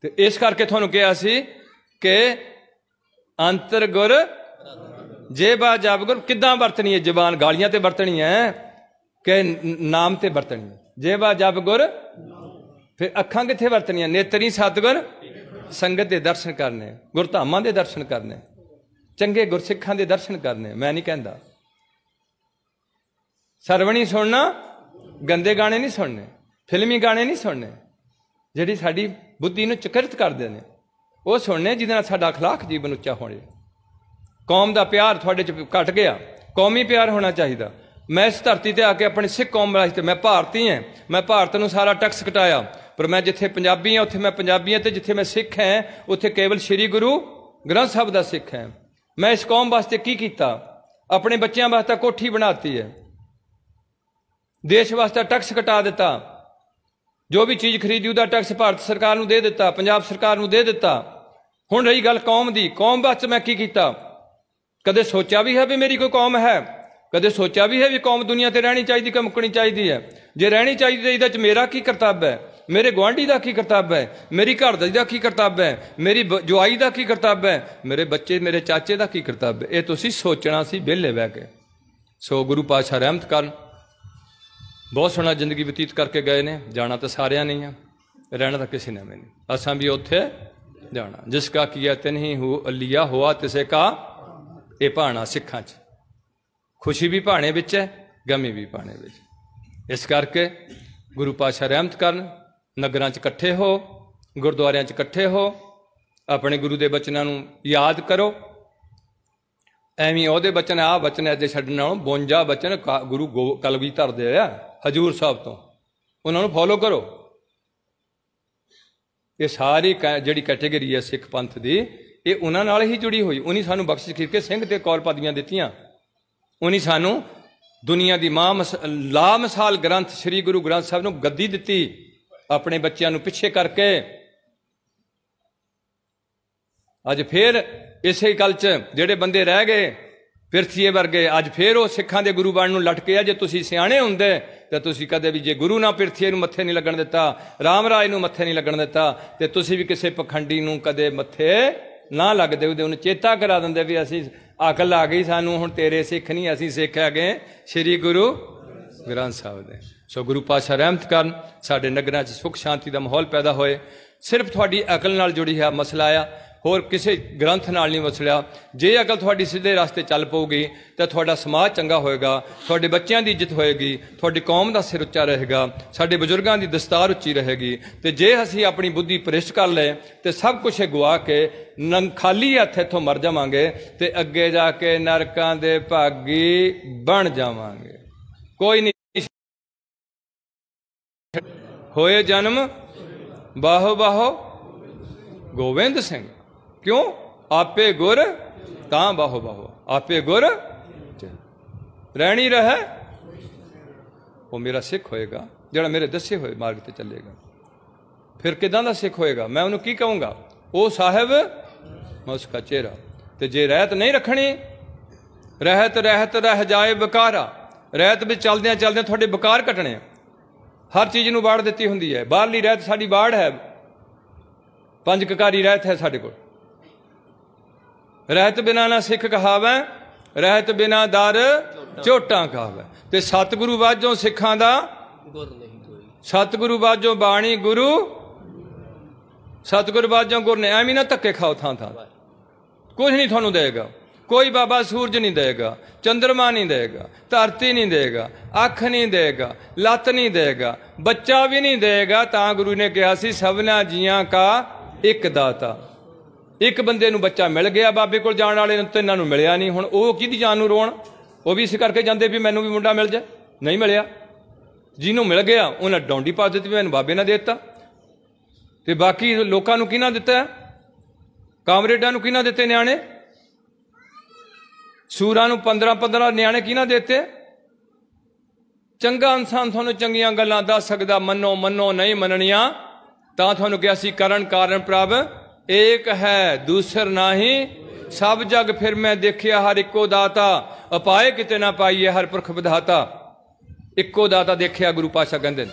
ਤੇ ਇਸ ਕਰਕੇ ਤੁਹਾਨੂੰ ਕਿਹਾ ਸੀ ਕਿ ਅੰਤਰ ਗੁਰ ਜੇਬਾ ਜਪਗੁਰ ਗੁਰ ਕਿੱਦਾਂ ਵਰਤਣੀ ਹੈ ਜ਼ਬਾਨ ਗਾਲੀਆਂ ਤੇ ਵਰਤਣੀ ਹੈ ਕਿ ਨਾਮ ਤੇ ਵਰਤਣੀ ਹੈ ਜੇਬਾ ਜਪ ਗੁਰ ਫਿਰ ਅੱਖਾਂ ਕਿੱਥੇ ਵਰਤਣੀਆਂ ਨੇਤਰੀ ਸਤਗੁਰ ਸੰਗਤ ਦੇ ਦਰਸ਼ਨ ਕਰਨੇ ਗੁਰਧਾਮਾਂ ਦੇ ਦਰਸ਼ਨ ਕਰਨੇ ਚੰਗੇ ਗੁਰਸਿੱਖਾਂ ਦੇ ਦਰਸ਼ਨ ਕਰਨੇ ਮੈਂ ਨਹੀਂ ਕਹਿੰਦਾ ਸਰਵਣੀ ਸੁਣਨਾ ਗੰਦੇ ਗਾਣੇ ਨਹੀਂ ਸੁਣਨੇ ਫਿਲਮੀ ਗਾਣੇ ਨਹੀਂ ਸੁਣਨੇ ਜਿਹੜੀ ਸਾਡੀ ਬੁੱਧੀ ਨੂੰ ਚਕਿਰਤ ਕਰਦੇ ਨੇ ਉਹ ਸੁਣਨੇ ਜਿਹਦੇ ਨਾਲ ਸਾਡਾ اخلاق ਜੀਵਨ ਉੱਚਾ ਹੋਣੇ ਕੌਮ ਦਾ ਪਿਆਰ ਤੁਹਾਡੇ ਚ ਘਟ ਗਿਆ ਕੌਮੀ ਪਿਆਰ ਹੋਣਾ ਚਾਹੀਦਾ ਮੈਂ ਇਸ ਧਰਤੀ ਤੇ ਆ ਕੇ ਆਪਣੀ ਸਿੱਖ ਕੌਮ ਤੇ ਮੈਂ ਭਾਰਤੀ ਹਾਂ ਮੈਂ ਭਾਰਤ ਨੂੰ ਸਾਰਾ ਟੈਕਸ ਘਟਾਇਆ ਪਰ ਮੈਂ ਜਿੱਥੇ ਪੰਜਾਬੀ ਹਾਂ ਉੱਥੇ ਮੈਂ ਪੰਜਾਬੀ ਹਾਂ ਤੇ ਜਿੱਥੇ ਮੈਂ ਸਿੱਖ ਹਾਂ ਉੱਥੇ ਕੇਵਲ ਸ੍ਰੀ ਗੁਰੂ ਗ੍ਰੰਥ ਸਾਹਿਬ ਦਾ ਸਿੱਖ ਹਾਂ ਮੈਂ ਇਸ ਕੌਮ ਵਾਸਤੇ ਕੀ ਕੀਤਾ ਆਪਣੇ ਬੱਚਿਆਂ ਵਾਸਤੇ ਕੋਠੀ ਬਣਾਤੀ ਹੈ ਦੇਸ਼ ਵਾਸਤੇ ਟੈਕਸ ਘਟਾ ਦਿੱਤਾ ਜੋ ਵੀ ਚੀਜ਼ ਖਰੀਦੀ ਉਹਦਾ ਟੈਕਸ ਭਾਰਤ ਸਰਕਾਰ ਨੂੰ ਦੇ ਦਿੱਤਾ ਪੰਜਾਬ ਸਰਕਾਰ ਨੂੰ ਦੇ ਦਿੱਤਾ ਹੁਣ ਰਹੀ ਗੱਲ ਕੌਮ ਦੀ ਕੌਮ ਵਿੱਚ ਮੈਂ ਕੀ ਕੀਤਾ ਕਦੇ ਸੋਚਿਆ ਵੀ ਹੈ ਵੀ ਮੇਰੀ ਕੋਈ ਕੌਮ ਹੈ ਕਦੇ ਸੋਚਿਆ ਵੀ ਹੈ ਵੀ ਕੌਮ ਦੁਨੀਆ ਤੇ ਰਹਿਣੀ ਚਾਹੀਦੀ ਕਿ ਮੁੱਕਣੀ ਚਾਹੀਦੀ ਹੈ ਜੇ ਰਹਿਣੀ ਚਾਹੀਦੀ ਤੇ ਇਹਦੇ ਵਿੱਚ ਮੇਰਾ ਕੀ ਕਰਤੱਵ ਹੈ ਮੇਰੇ ਗਵਾਂਢੀ ਦਾ ਕੀ ਕਰਤੱਵ ਹੈ ਮੇਰੀ ਘਰ ਦਾ ਕੀ ਕਰਤੱਵ ਹੈ ਮੇਰੀ ਜੁਆਈ ਦਾ ਕੀ ਕਰਤੱਵ ਹੈ ਮੇਰੇ ਬੱਚੇ ਮੇਰੇ ਚਾਚੇ ਦਾ ਕੀ ਕਰਤੱਵ ਹੈ ਇਹ ਤੁਸੀਂ ਸੋਚਣਾ ਸੀ ਬਿੱਲੇ ਬਹਿ ਕੇ ਸੋ ਗੁਰੂ ਪਾਤਸ਼ਾਹ ਰਹਿਮਤ ਕਰਨ ਬਹੁਤ ਸੋਹਣਾ ਜ਼ਿੰਦਗੀ ਬਤੀਤ ਕਰਕੇ ਗਏ ਨੇ ਜਾਣਾ ਤਾਂ ਸਾਰਿਆਂ ਨੇ ਆ ਰਹਿਣਾ ਤਾਂ ਕਿਸੇ ਨੇ ਨਹੀਂ ਅਸਾਂ ਵੀ ਉੱਥੇ ਜਾਣਾ ਜਿਸ ਕਾ ਕੀਆ ਤਨਹੀਂ ਹੋ ਅਲੀਆ ਹੋਆ ਤਿਸੇ ਕਾ ਇਹ ਭਾਣਾ ਸਿੱਖਾਂ 'ਚ ਖੁਸ਼ੀ ਵੀ ਭਾਣੇ ਵਿੱਚ ਹੈ ਗਮੀ ਵੀ ਭਾਣੇ ਵਿੱਚ ਇਸ ਕਰਕੇ ਗੁਰੂ ਪਾਸ਼ਾ ਰਹਿਮਤ ਕਰਨ ਨਗਰਾਂ 'ਚ ਇਕੱਠੇ ਹੋ ਗੁਰਦੁਆਰਿਆਂ 'ਚ ਇਕੱਠੇ ਹੋ ਆਪਣੇ ਗੁਰੂ ਦੇ ਬਚਨਾਂ ਨੂੰ ਯਾਦ ਕਰੋ ਐਵੇਂ ਉਹਦੇ ਬਚਨ ਆ ਬਚਨ ਐਦੇ ਛੱਡਣ ਨਾਲੋਂ 52 ਬਚਨ ਗੁਰੂ ਕਲਗੀ ਧਰਦੇ ਆ ਹਜੂਰ ਸਾਹਿਬ ਤੋਂ ਉਹਨਾਂ ਨੂੰ ਫੋਲੋ ਕਰੋ ਇਹ ਸਾਰੀ ਜਿਹੜੀ ਕੈਟਾਗਰੀ ਹੈ ਸਿੱਖ ਪੰਥ ਦੀ ਇਹ ਉਹਨਾਂ ਨਾਲ ਹੀ ਜੁੜੀ ਹੋਈ ਉਹਨੀ ਸਾਨੂੰ ਬਖਸ਼ਿਸ਼ ਕਰਕੇ ਸਿੰਘ ਤੇ ਕੌਲ ਪਦੀਆਂ ਦਿੱਤੀਆਂ ਉਹਨੀ ਸਾਨੂੰ ਦੁਨੀਆ ਦੀ ਮਾਂ ਲਾ ਮਿਸਾਲ ਗ੍ਰੰਥ ਸ੍ਰੀ ਗੁਰੂ ਗ੍ਰੰਥ ਸਾਹਿਬ ਨੂੰ ਗੱਦੀ ਦਿੱਤੀ ਆਪਣੇ ਬੱਚਿਆਂ ਨੂੰ ਪਿੱਛੇ ਕਰਕੇ ਅੱਜ ਫੇਰ ਇਸੇ ਗੱਲ 'ਚ ਜਿਹੜੇ ਬੰਦੇ ਰਹਿ ਗਏ ਪਿਰਥੀਏ ਵਰਗੇ ਅੱਜ ਫੇਰ ਉਹ ਸਿੱਖਾਂ ਦੇ ਗੁਰੂ ਬਣ ਨੂੰ ਲਟਕੇ ਆ ਜੇ ਤੁਸੀਂ ਸਿਆਣੇ ਹੁੰਦੇ ਤਾਂ ਤੁਸੀਂ ਕਦੇ ਵੀ ਜੇ ਗੁਰੂ ਨਾ ਪਿਰਥੀਏ ਨੂੰ ਮੱਥੇ ਨਹੀਂ ਲੱਗਣ ਦਿੱਤਾ ਰਾਮ RAJ ਨੂੰ ਮੱਥੇ ਨਹੀਂ ਲੱਗਣ ਦਿੱਤਾ ਤੇ ਤੁਸੀਂ ਵੀ ਕਿਸੇ ਪਖੰਡੀ ਨੂੰ ਕਦੇ ਮੱਥੇ ਨਾ ਲੱਗਦੇ ਉਹਦੇ ਉਹਨੂੰ ਚੇਤਾ ਕਰਾ ਦਿੰਦੇ ਵੀ ਅਸੀਂ ਅਕਲ ਆ ਗਈ ਸਾਨੂੰ ਹੁਣ ਤੇਰੇ ਸਿੱਖ ਨਹੀਂ ਅਸੀਂ ਸਿੱਖ ਹੈਗੇ ਸ੍ਰੀ ਗੁਰੂ ਗ੍ਰੰਥ ਸਾਹਿਬ ਦੇ ਸੋ ਗੁਰੂ ਪਾਸ਼ਾ ਰਹਿਮਤ ਕਰਨ ਸਾਡੇ ਨਗਰਾਂ 'ਚ ਸੁਖ ਸ਼ਾਂਤੀ ਦਾ ਮਾਹੌਲ ਪੈਦਾ ਹੋਏ ਸਿਰਫ ਤੁਹਾਡੀ ਅਕਲ ਨਾਲ ਜੁੜੀ ਹੈ ਮਸਲਾ ਆ ਹੋਰ ਕਿਸੇ ਗ੍ਰੰਥ ਨਾਲ ਨਹੀਂ ਵਸਲਿਆ ਜੇ ਅਕਲ ਤੁਹਾਡੀ ਸਿੱਧੇ ਰਸਤੇ ਚੱਲ ਪਊਗੀ ਤਾਂ ਤੁਹਾਡਾ ਸਮਾਜ ਚੰਗਾ ਹੋਏਗਾ ਤੁਹਾਡੇ ਬੱਚਿਆਂ ਦੀ ਇੱਜ਼ਤ ਹੋਏਗੀ ਤੁਹਾਡੀ ਕੌਮ ਦਾ ਸਿਰ ਉੱਚਾ ਰਹੇਗਾ ਸਾਡੇ ਬਜ਼ੁਰਗਾਂ ਦੀ ਦਸਤਾਰ ਉੱਚੀ ਰਹੇਗੀ ਤੇ ਜੇ ਅਸੀਂ ਆਪਣੀ ਬੁੱਧੀ ਪ੍ਰਿਸ਼ਟ ਕਰ ਲਏ ਤੇ ਸਭ ਕੁਝ ਗਵਾ ਕੇ ਨੰ ਖਾਲੀ ਹੱਥ ਇੱਥੋਂ ਮਰ ਜਾਵਾਂਗੇ ਤੇ ਅੱਗੇ ਜਾ ਕੇ ਨਰਕਾਂ ਦੇ ਭਾਗੀ ਬਣ ਜਾਵਾਂਗੇ ਕੋਈ ਨਹੀਂ ਹੋਏ ਜਨਮ ਬਾਹੋ ਬਾਹੋ ਗੋਵਿੰਦ ਸਿੰਘ ਕਿਉਂ ਆਪੇ ਗੁਰ ਤਾਂ ਬਾਹੋ ਬਾਹੋ ਆਪੇ ਗੁਰ ਰਹਿਣੀ ਰਹੇ ਉਹ ਮੇਰਾ ਸਿੱਖ ਹੋਏਗਾ ਜਿਹੜਾ ਮੇਰੇ ਦੱਸੇ ਹੋਏ ਮਾਰਗ ਤੇ ਚੱਲੇਗਾ ਫਿਰ ਕਿਦਾਂ ਦਾ ਸਿੱਖ ਹੋਏਗਾ ਮੈਂ ਉਹਨੂੰ ਕੀ ਕਹੂੰਗਾ ਉਹ ਸਾਹਿਬ ਮੈਂ ਉਸ ਦਾ ਚਿਹਰਾ ਤੇ ਜੇ ਰਹਿਤ ਨਹੀਂ ਰੱਖਣੀ ਰਹਿਤ ਰਹਿਤ ਰਹਿ ਜਾਏ ਬਕਾਰਾ ਰਹਿਤ ਵਿੱਚ ਚਲਦਿਆਂ ਚਲਦਿਆਂ ਤੁਹਾਡੇ ਬਕਾਰ ਘਟਣੇ ਹਰ ਚੀਜ਼ ਨੂੰ ਬਾੜ ਦਿੱਤੀ ਹੁੰਦੀ ਹੈ ਬਾਹਰਲੀ ਰਹਿਤ ਸਾਡੀ ਬਾੜ ਹੈ ਪੰਜ ਕਕਾਰੀ ਰਹਿਤ ਹੈ ਸਾਡੇ ਕੋਲ ਰਹਿਤ ਬਿਨਾ ਨਾ ਸਿੱਖ ਕਹਾਵੇ ਰਹਿਤ ਬਿਨਾ ਦਰ ਝੋਟਾਂ ਕਹਾਵੇ ਤੇ ਸਤਿਗੁਰੂ ਬਾਝੋਂ ਸਿੱਖਾਂ ਦਾ ਗੁਰ ਨਹੀਂ ਕੋਈ ਸਤਿਗੁਰੂ ਬਾਝੋਂ ਬਾਣੀ ਗੁਰੂ ਸਤਿਗੁਰੂ ਬਾਝੋਂ ਗੁਰ ਨੇ ਐਵੇਂ ਨਾ ਧੱਕੇ ਖਾਓ ਥਾਂ ਥਾਂ ਕੁਝ ਨਹੀਂ ਤੁਹਾਨੂੰ ਦੇਗਾ ਕੋਈ ਬਾਬਾ ਸੂਰਜ ਨਹੀਂ ਦੇਗਾ ਚੰਦਰਮਾ ਨਹੀਂ ਦੇਗਾ ਧਰਤੀ ਨਹੀਂ ਦੇਗਾ ਅੱਖ ਨਹੀਂ ਦੇਗਾ ਲੱਤ ਨਹੀਂ ਦੇਗਾ ਬੱਚਾ ਵੀ ਨਹੀਂ ਦੇਗਾ ਤਾਂ ਗੁਰੂ ਨੇ ਕਿਹਾ ਸੀ ਸਭਨਾ ਜੀਆਂ ਕਾ ਇੱਕ ਦਾਤਾ ਇੱਕ ਬੰਦੇ ਨੂੰ ਬੱਚਾ ਮਿਲ ਗਿਆ ਬਾਬੇ ਕੋਲ ਜਾਣ ਵਾਲੇ ਨੂੰ ਤੇ ਇਹਨਾਂ ਨੂੰ ਮਿਲਿਆ ਨਹੀਂ ਹੁਣ ਉਹ ਕਿਹਦੀ ਜਾਨ ਨੂੰ ਰੋਣ ਉਹ ਵੀ ਇਸ ਕਰਕੇ ਜਾਂਦੇ ਵੀ ਮੈਨੂੰ ਵੀ ਮੁੰਡਾ ਮਿਲ ਜਾ ਨਹੀਂ ਮਿਲਿਆ ਜਿਹਨੂੰ ਮਿਲ ਗਿਆ ਉਹਨਾਂ ਡੌਂਡੀ ਪਾ ਦਿੱਤੀ ਮੈਨੂੰ ਬਾਬੇ ਨੇ ਦਿੱਤਾ ਤੇ ਬਾਕੀ ਲੋਕਾਂ ਨੂੰ ਕਿਹਨਾਂ ਦਿੱਤਾ ਕਾਮਰੇਡਾਂ ਨੂੰ ਕਿਹਨਾਂ ਦਿੱਤੇ ਨਿਆਣੇ ਸੂਰਾਂ ਨੂੰ 15 15 ਨਿਆਣੇ ਕਿਹਨਾਂ ਦਿੱਤੇ ਚੰਗਾ ਇਨਸਾਨ ਤੁਹਾਨੂੰ ਚੰਗੀਆਂ ਗੱਲਾਂ ਦੱਸ ਸਕਦਾ ਮੰਨੋ ਮੰਨੋ ਨਹੀਂ ਮੰਨਣੀਆਂ ਤਾਂ ਤੁਹਾਨੂੰ ਕਿਹਾ ਸੀ ਕਰਨ ਕਾਰਨ ਪ੍ਰਭ ਏਕ ਹੈ ਦੂਸਰ ਨਾਹੀ ਸਭ ਜਗ ਫਿਰ ਮੈਂ ਦੇਖਿਆ ਹਰ ਇੱਕੋ ਦਾਤਾ ਉਪਾਏ ਕਿਤੇ ਨਾ ਪਾਈਏ ਹਰ ਪੁਰਖ ਵਿਧਾਤਾ ਇੱਕੋ ਦਾਤਾ ਦੇਖਿਆ ਗੁਰੂ ਪਾਸ਼ਾ ਕਹਿੰਦੇ ਨੇ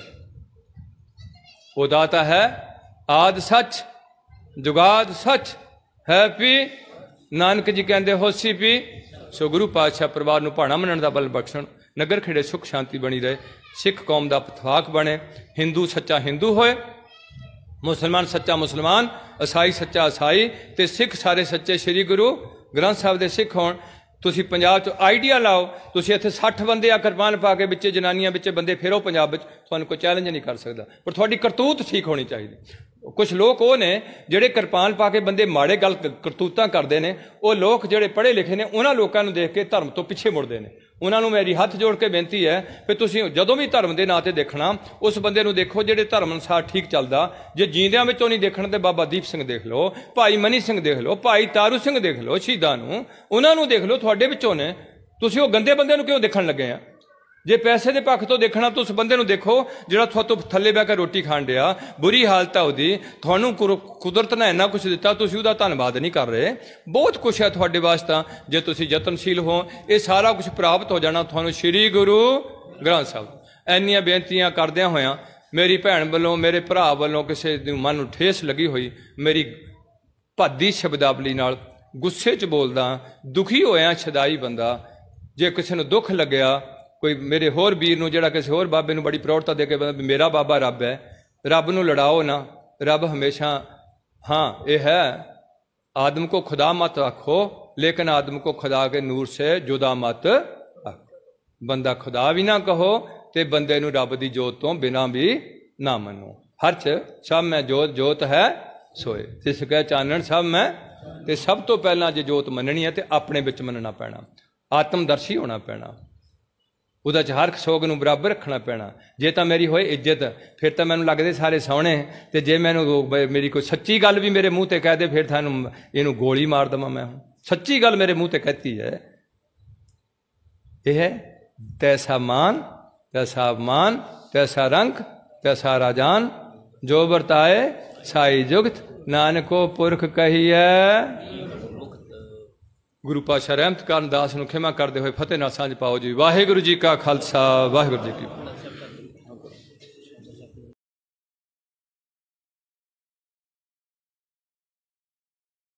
ਉਹ ਦਾਤਾ ਹੈ ਆਦ ਸੱਚ ਜੁਗਾਦ ਸੱਚ ਹੈ ਪੀ ਨਾਨਕ ਜੀ ਕਹਿੰਦੇ ਹੋਸੀ ਪੀ ਸੋ ਗੁਰੂ ਪਾਤਸ਼ਾਹ ਪਰਿਵਾਰ ਨੂੰ ਭਾਣਾ ਮੰਨਣ ਦਾ ਬਲ ਬਖਸ਼ਣ ਨਗਰ ਖੇੜੇ ਸੁਖ ਸ਼ਾਂਤੀ ਬਣੀ ਰਹੇ ਸਿੱਖ ਕੌਮ ਦਾ ਪਥਵਾਕ ਬਣੇ Hindu ਸੱਚਾ Hindu ਹੋਏ ਮੁਸਲਮਾਨ ਸੱਚਾ ਮੁਸਲਮਾਨ ਅਸਾਈ ਸੱਚਾ ਅਸਾਈ ਤੇ ਸਿੱਖ ਸਾਰੇ ਸੱਚੇ ਸ੍ਰੀ ਗੁਰੂ ਗ੍ਰੰਥ ਸਾਹਿਬ ਦੇ ਸਿੱਖ ਹੋਣ ਤੁਸੀਂ ਪੰਜਾਬ 'ਚ ਆਈਡੀਆ ਲਾਓ ਤੁਸੀਂ ਇੱਥੇ 60 ਬੰਦੇ ਆ ਕਿਰਪਾਨ ਪਾ ਕੇ ਵਿੱਚ ਜਨਾਨੀਆਂ ਵਿੱਚ ਬੰਦੇ ਫੇਰੋ ਪੰਜਾਬ ਵਿੱਚ ਤੁਹਾਨੂੰ ਕੋਈ ਚੈਲੰਜ ਨਹੀਂ ਕਰ ਸਕਦਾ ਪਰ ਤੁਹਾਡੀ ਕਰਤੂਤ ਠੀਕ ਹੋਣੀ ਚਾਹੀਦੀ ਕੁਝ ਲੋਕ ਉਹ ਨੇ ਜਿਹੜੇ ਕਿਰਪਾਨ ਪਾ ਕੇ ਬੰਦੇ ਮਾੜੇ ਗੱਲ ਕਰਤੂਤਾਂ ਕਰਦੇ ਨੇ ਉਹ ਲੋਕ ਜਿਹੜੇ ਪੜ੍ਹੇ ਲਿਖੇ ਨੇ ਉਹਨਾਂ ਲੋਕਾਂ ਨੂੰ ਦੇਖ ਕੇ ਧਰਮ ਤੋਂ ਪਿੱਛੇ ਮੁੜਦੇ ਨੇ ਉਹਨਾਂ ਨੂੰ ਮੇਰੀ ਹੱਥ ਜੋੜ ਕੇ ਬੇਨਤੀ ਹੈ ਕਿ ਤੁਸੀਂ ਜਦੋਂ ਵੀ ਧਰਮ ਦੇ ਨਾਂ ਤੇ ਦੇਖਣਾ ਉਸ ਬੰਦੇ ਨੂੰ ਦੇਖੋ ਜਿਹੜੇ ਧਰਮ ਅਨਸਾਰ ਠੀਕ ਚੱਲਦਾ ਜੇ ਜਿੰਦਿਆਂ ਵਿੱਚੋਂ ਨਹੀਂ ਦੇਖਣ ਤੇ ਬਾਬਾ ਦੀਪ ਸਿੰਘ ਦੇਖ ਲਓ ਭਾਈ ਮਨੀ ਸਿੰਘ ਦੇਖ ਲਓ ਭਾਈ ਤਾਰੂ ਸਿੰਘ ਦੇਖ ਲਓ ਸ਼ਹੀਦਾਂ ਨੂੰ ਉਹਨਾਂ ਨੂੰ ਦੇਖ ਲਓ ਤੁਹਾਡੇ ਵਿੱਚੋਂ ਨੇ ਤੁਸੀਂ ਉਹ ਗੰਦੇ ਬੰਦੇ ਨੂੰ ਕਿਉਂ ਦੇਖਣ ਲੱਗੇ ਆ ਜੇ ਪੈਸੇ ਦੇ ਪੱਖ ਤੋਂ ਦੇਖਣਾ ਤੋਂ ਉਸ ਬੰਦੇ ਨੂੰ ਦੇਖੋ ਜਿਹੜਾ ਤੁਹਾਤੋਂ ਥੱਲੇ ਬੈ ਕੇ ਰੋਟੀ ਖਾਣ ਡਿਆ ਬੁਰੀ ਹਾਲਤ ਆ ਉਹਦੀ ਤੁਹਾਨੂੰ ਕੁਦਰਤ ਨੇ ਇੰਨਾ ਕੁਝ ਦਿੱਤਾ ਤੁਸੀਂ ਉਹਦਾ ਧੰਨਵਾਦ ਨਹੀਂ ਕਰ ਰਹੇ ਬਹੁਤ ਕੁਝ ਹੈ ਤੁਹਾਡੇ ਵਾਸਤਾ ਜੇ ਤੁਸੀਂ ਯਤਨਸ਼ੀਲ ਹੋ ਇਹ ਸਾਰਾ ਕੁਝ ਪ੍ਰਾਪਤ ਹੋ ਜਾਣਾ ਤੁਹਾਨੂੰ ਸ੍ਰੀ ਗੁਰੂ ਗ੍ਰੰਥ ਸਾਹਿਬ ਐਨੀਆਂ ਬੇਨਤੀਆਂ ਕਰਦਿਆਂ ਹੋਇਆਂ ਮੇਰੀ ਭੈਣ ਵੱਲੋਂ ਮੇਰੇ ਭਰਾ ਵੱਲੋਂ ਕਿਸੇ ਦੇ ਮਨ ਨੂੰ ਠੇਸ ਲੱਗੀ ਹੋਈ ਮੇਰੀ ਭੱਦੀ ਸ਼ਬਦਾਵਲੀ ਨਾਲ ਗੁੱਸੇ 'ਚ ਬੋਲਦਾ ਦੁਖੀ ਹੋਇਆ ਛਦਾਈ ਬੰਦਾ ਜੇ ਕਿਸੇ ਨੂੰ ਦੁੱਖ ਲੱਗਿਆ ਕੋਈ ਮੇਰੇ ਹੋਰ ਵੀਰ ਨੂੰ ਜਿਹੜਾ ਕਿਸੇ ਹੋਰ ਬਾਬੇ ਨੂੰ ਬੜੀ ਪ੍ਰੌੜਤਾ ਦੇ ਕੇ ਬੰਦਾ ਮੇਰਾ ਬਾਬਾ ਰੱਬ ਹੈ ਰੱਬ ਨੂੰ ਲੜਾਓ ਨਾ ਰੱਬ ਹਮੇਸ਼ਾ ਹਾਂ ਇਹ ਹੈ ਆਦਮ ਕੋ ਖੁਦਾ ਮਤ ਆਖੋ ਲੇਕਿਨ ਆਦਮ ਕੋ ਖੁਦਾ ਕੇ ਨੂਰ ਸੇ ਜੁਦਾ ਮਤ ਬੰਦਾ ਖੁਦਾ ਵੀ ਨਾ ਕਹੋ ਤੇ ਬੰਦੇ ਨੂੰ ਰੱਬ ਦੀ ਜੋਤ ਤੋਂ ਬਿਨਾ ਵੀ ਨਾ ਮੰਨੋ ਹਰ ਚ ਸਭ ਮੈਂ ਜੋਤ ਜੋਤ ਹੈ ਸੋਏ ਤਿਸ ਕਹੇ ਚਾਨਣ ਸਭ ਮੈਂ ਤੇ ਸਭ ਤੋਂ ਪਹਿਲਾਂ ਜੇ ਜੋਤ ਮੰਨਣੀ ਹੈ ਤੇ ਆਪਣੇ ਵਿੱਚ ਮੰਨਣਾ ਪੈਣਾ ਆਤਮਦਰਸ਼ੀ ਹੋਣਾ ਪੈਣਾ ਉਹਦਾ ਚ ਹਰ ਖਸੋਗ ਨੂੰ ਬਰਾਬਰ ਰੱਖਣਾ ਪੈਣਾ ਜੇ ਤਾਂ ਮੇਰੀ ਹੋਏ ਇੱਜ਼ਤ ਫਿਰ ਤਾਂ ਮੈਨੂੰ ਲੱਗਦੇ ਸਾਰੇ ਸੋਹਣੇ ਤੇ ਜੇ ਮੈਨੂੰ ਮੇਰੀ ਕੋਈ ਸੱਚੀ ਗੱਲ ਵੀ ਮੇਰੇ ਮੂੰਹ ਤੇ ਕਹਿ ਦੇ ਫਿਰ ਤੁਹਾਨੂੰ ਇਹਨੂੰ ਗੋਲੀ ਮਾਰ ਦਵਾਂ ਮੈਂ ਸੱਚੀ ਗੱਲ ਮੇਰੇ ਮੂੰਹ ਤੇ ਕਹਤੀ ਹੈ ਇਹ ਹੈ ਤੈਸਾ ਮਾਨ ਤੈਸਾ ਮਾਨ ਤੈਸਾ ਰੰਗ ਤੈਸਾ ਰਾਜਾਨ ਜੋ ਵਰਤਾਏ ਸਾਈ ਜੁਗਤ ਨਾਨਕੋ ਪੁਰਖ ਕਹੀਐ ਗੁਰੂ ਪਾਸ਼ਾ ਰਹਿਮਤ ਕਰਨ ਦਾਸ ਨੂੰ ਖਿਮਾ ਕਰਦੇ ਹੋਏ ਫਤਿਹ ਨਾਲ ਸਾਂਝ ਪਾਓ ਜੀ ਵਾਹਿਗੁਰੂ ਜੀ ਕਾ ਖਾਲਸਾ ਵਾਹਿਗੁਰੂ ਜੀ ਕੀ ਫਤਿਹ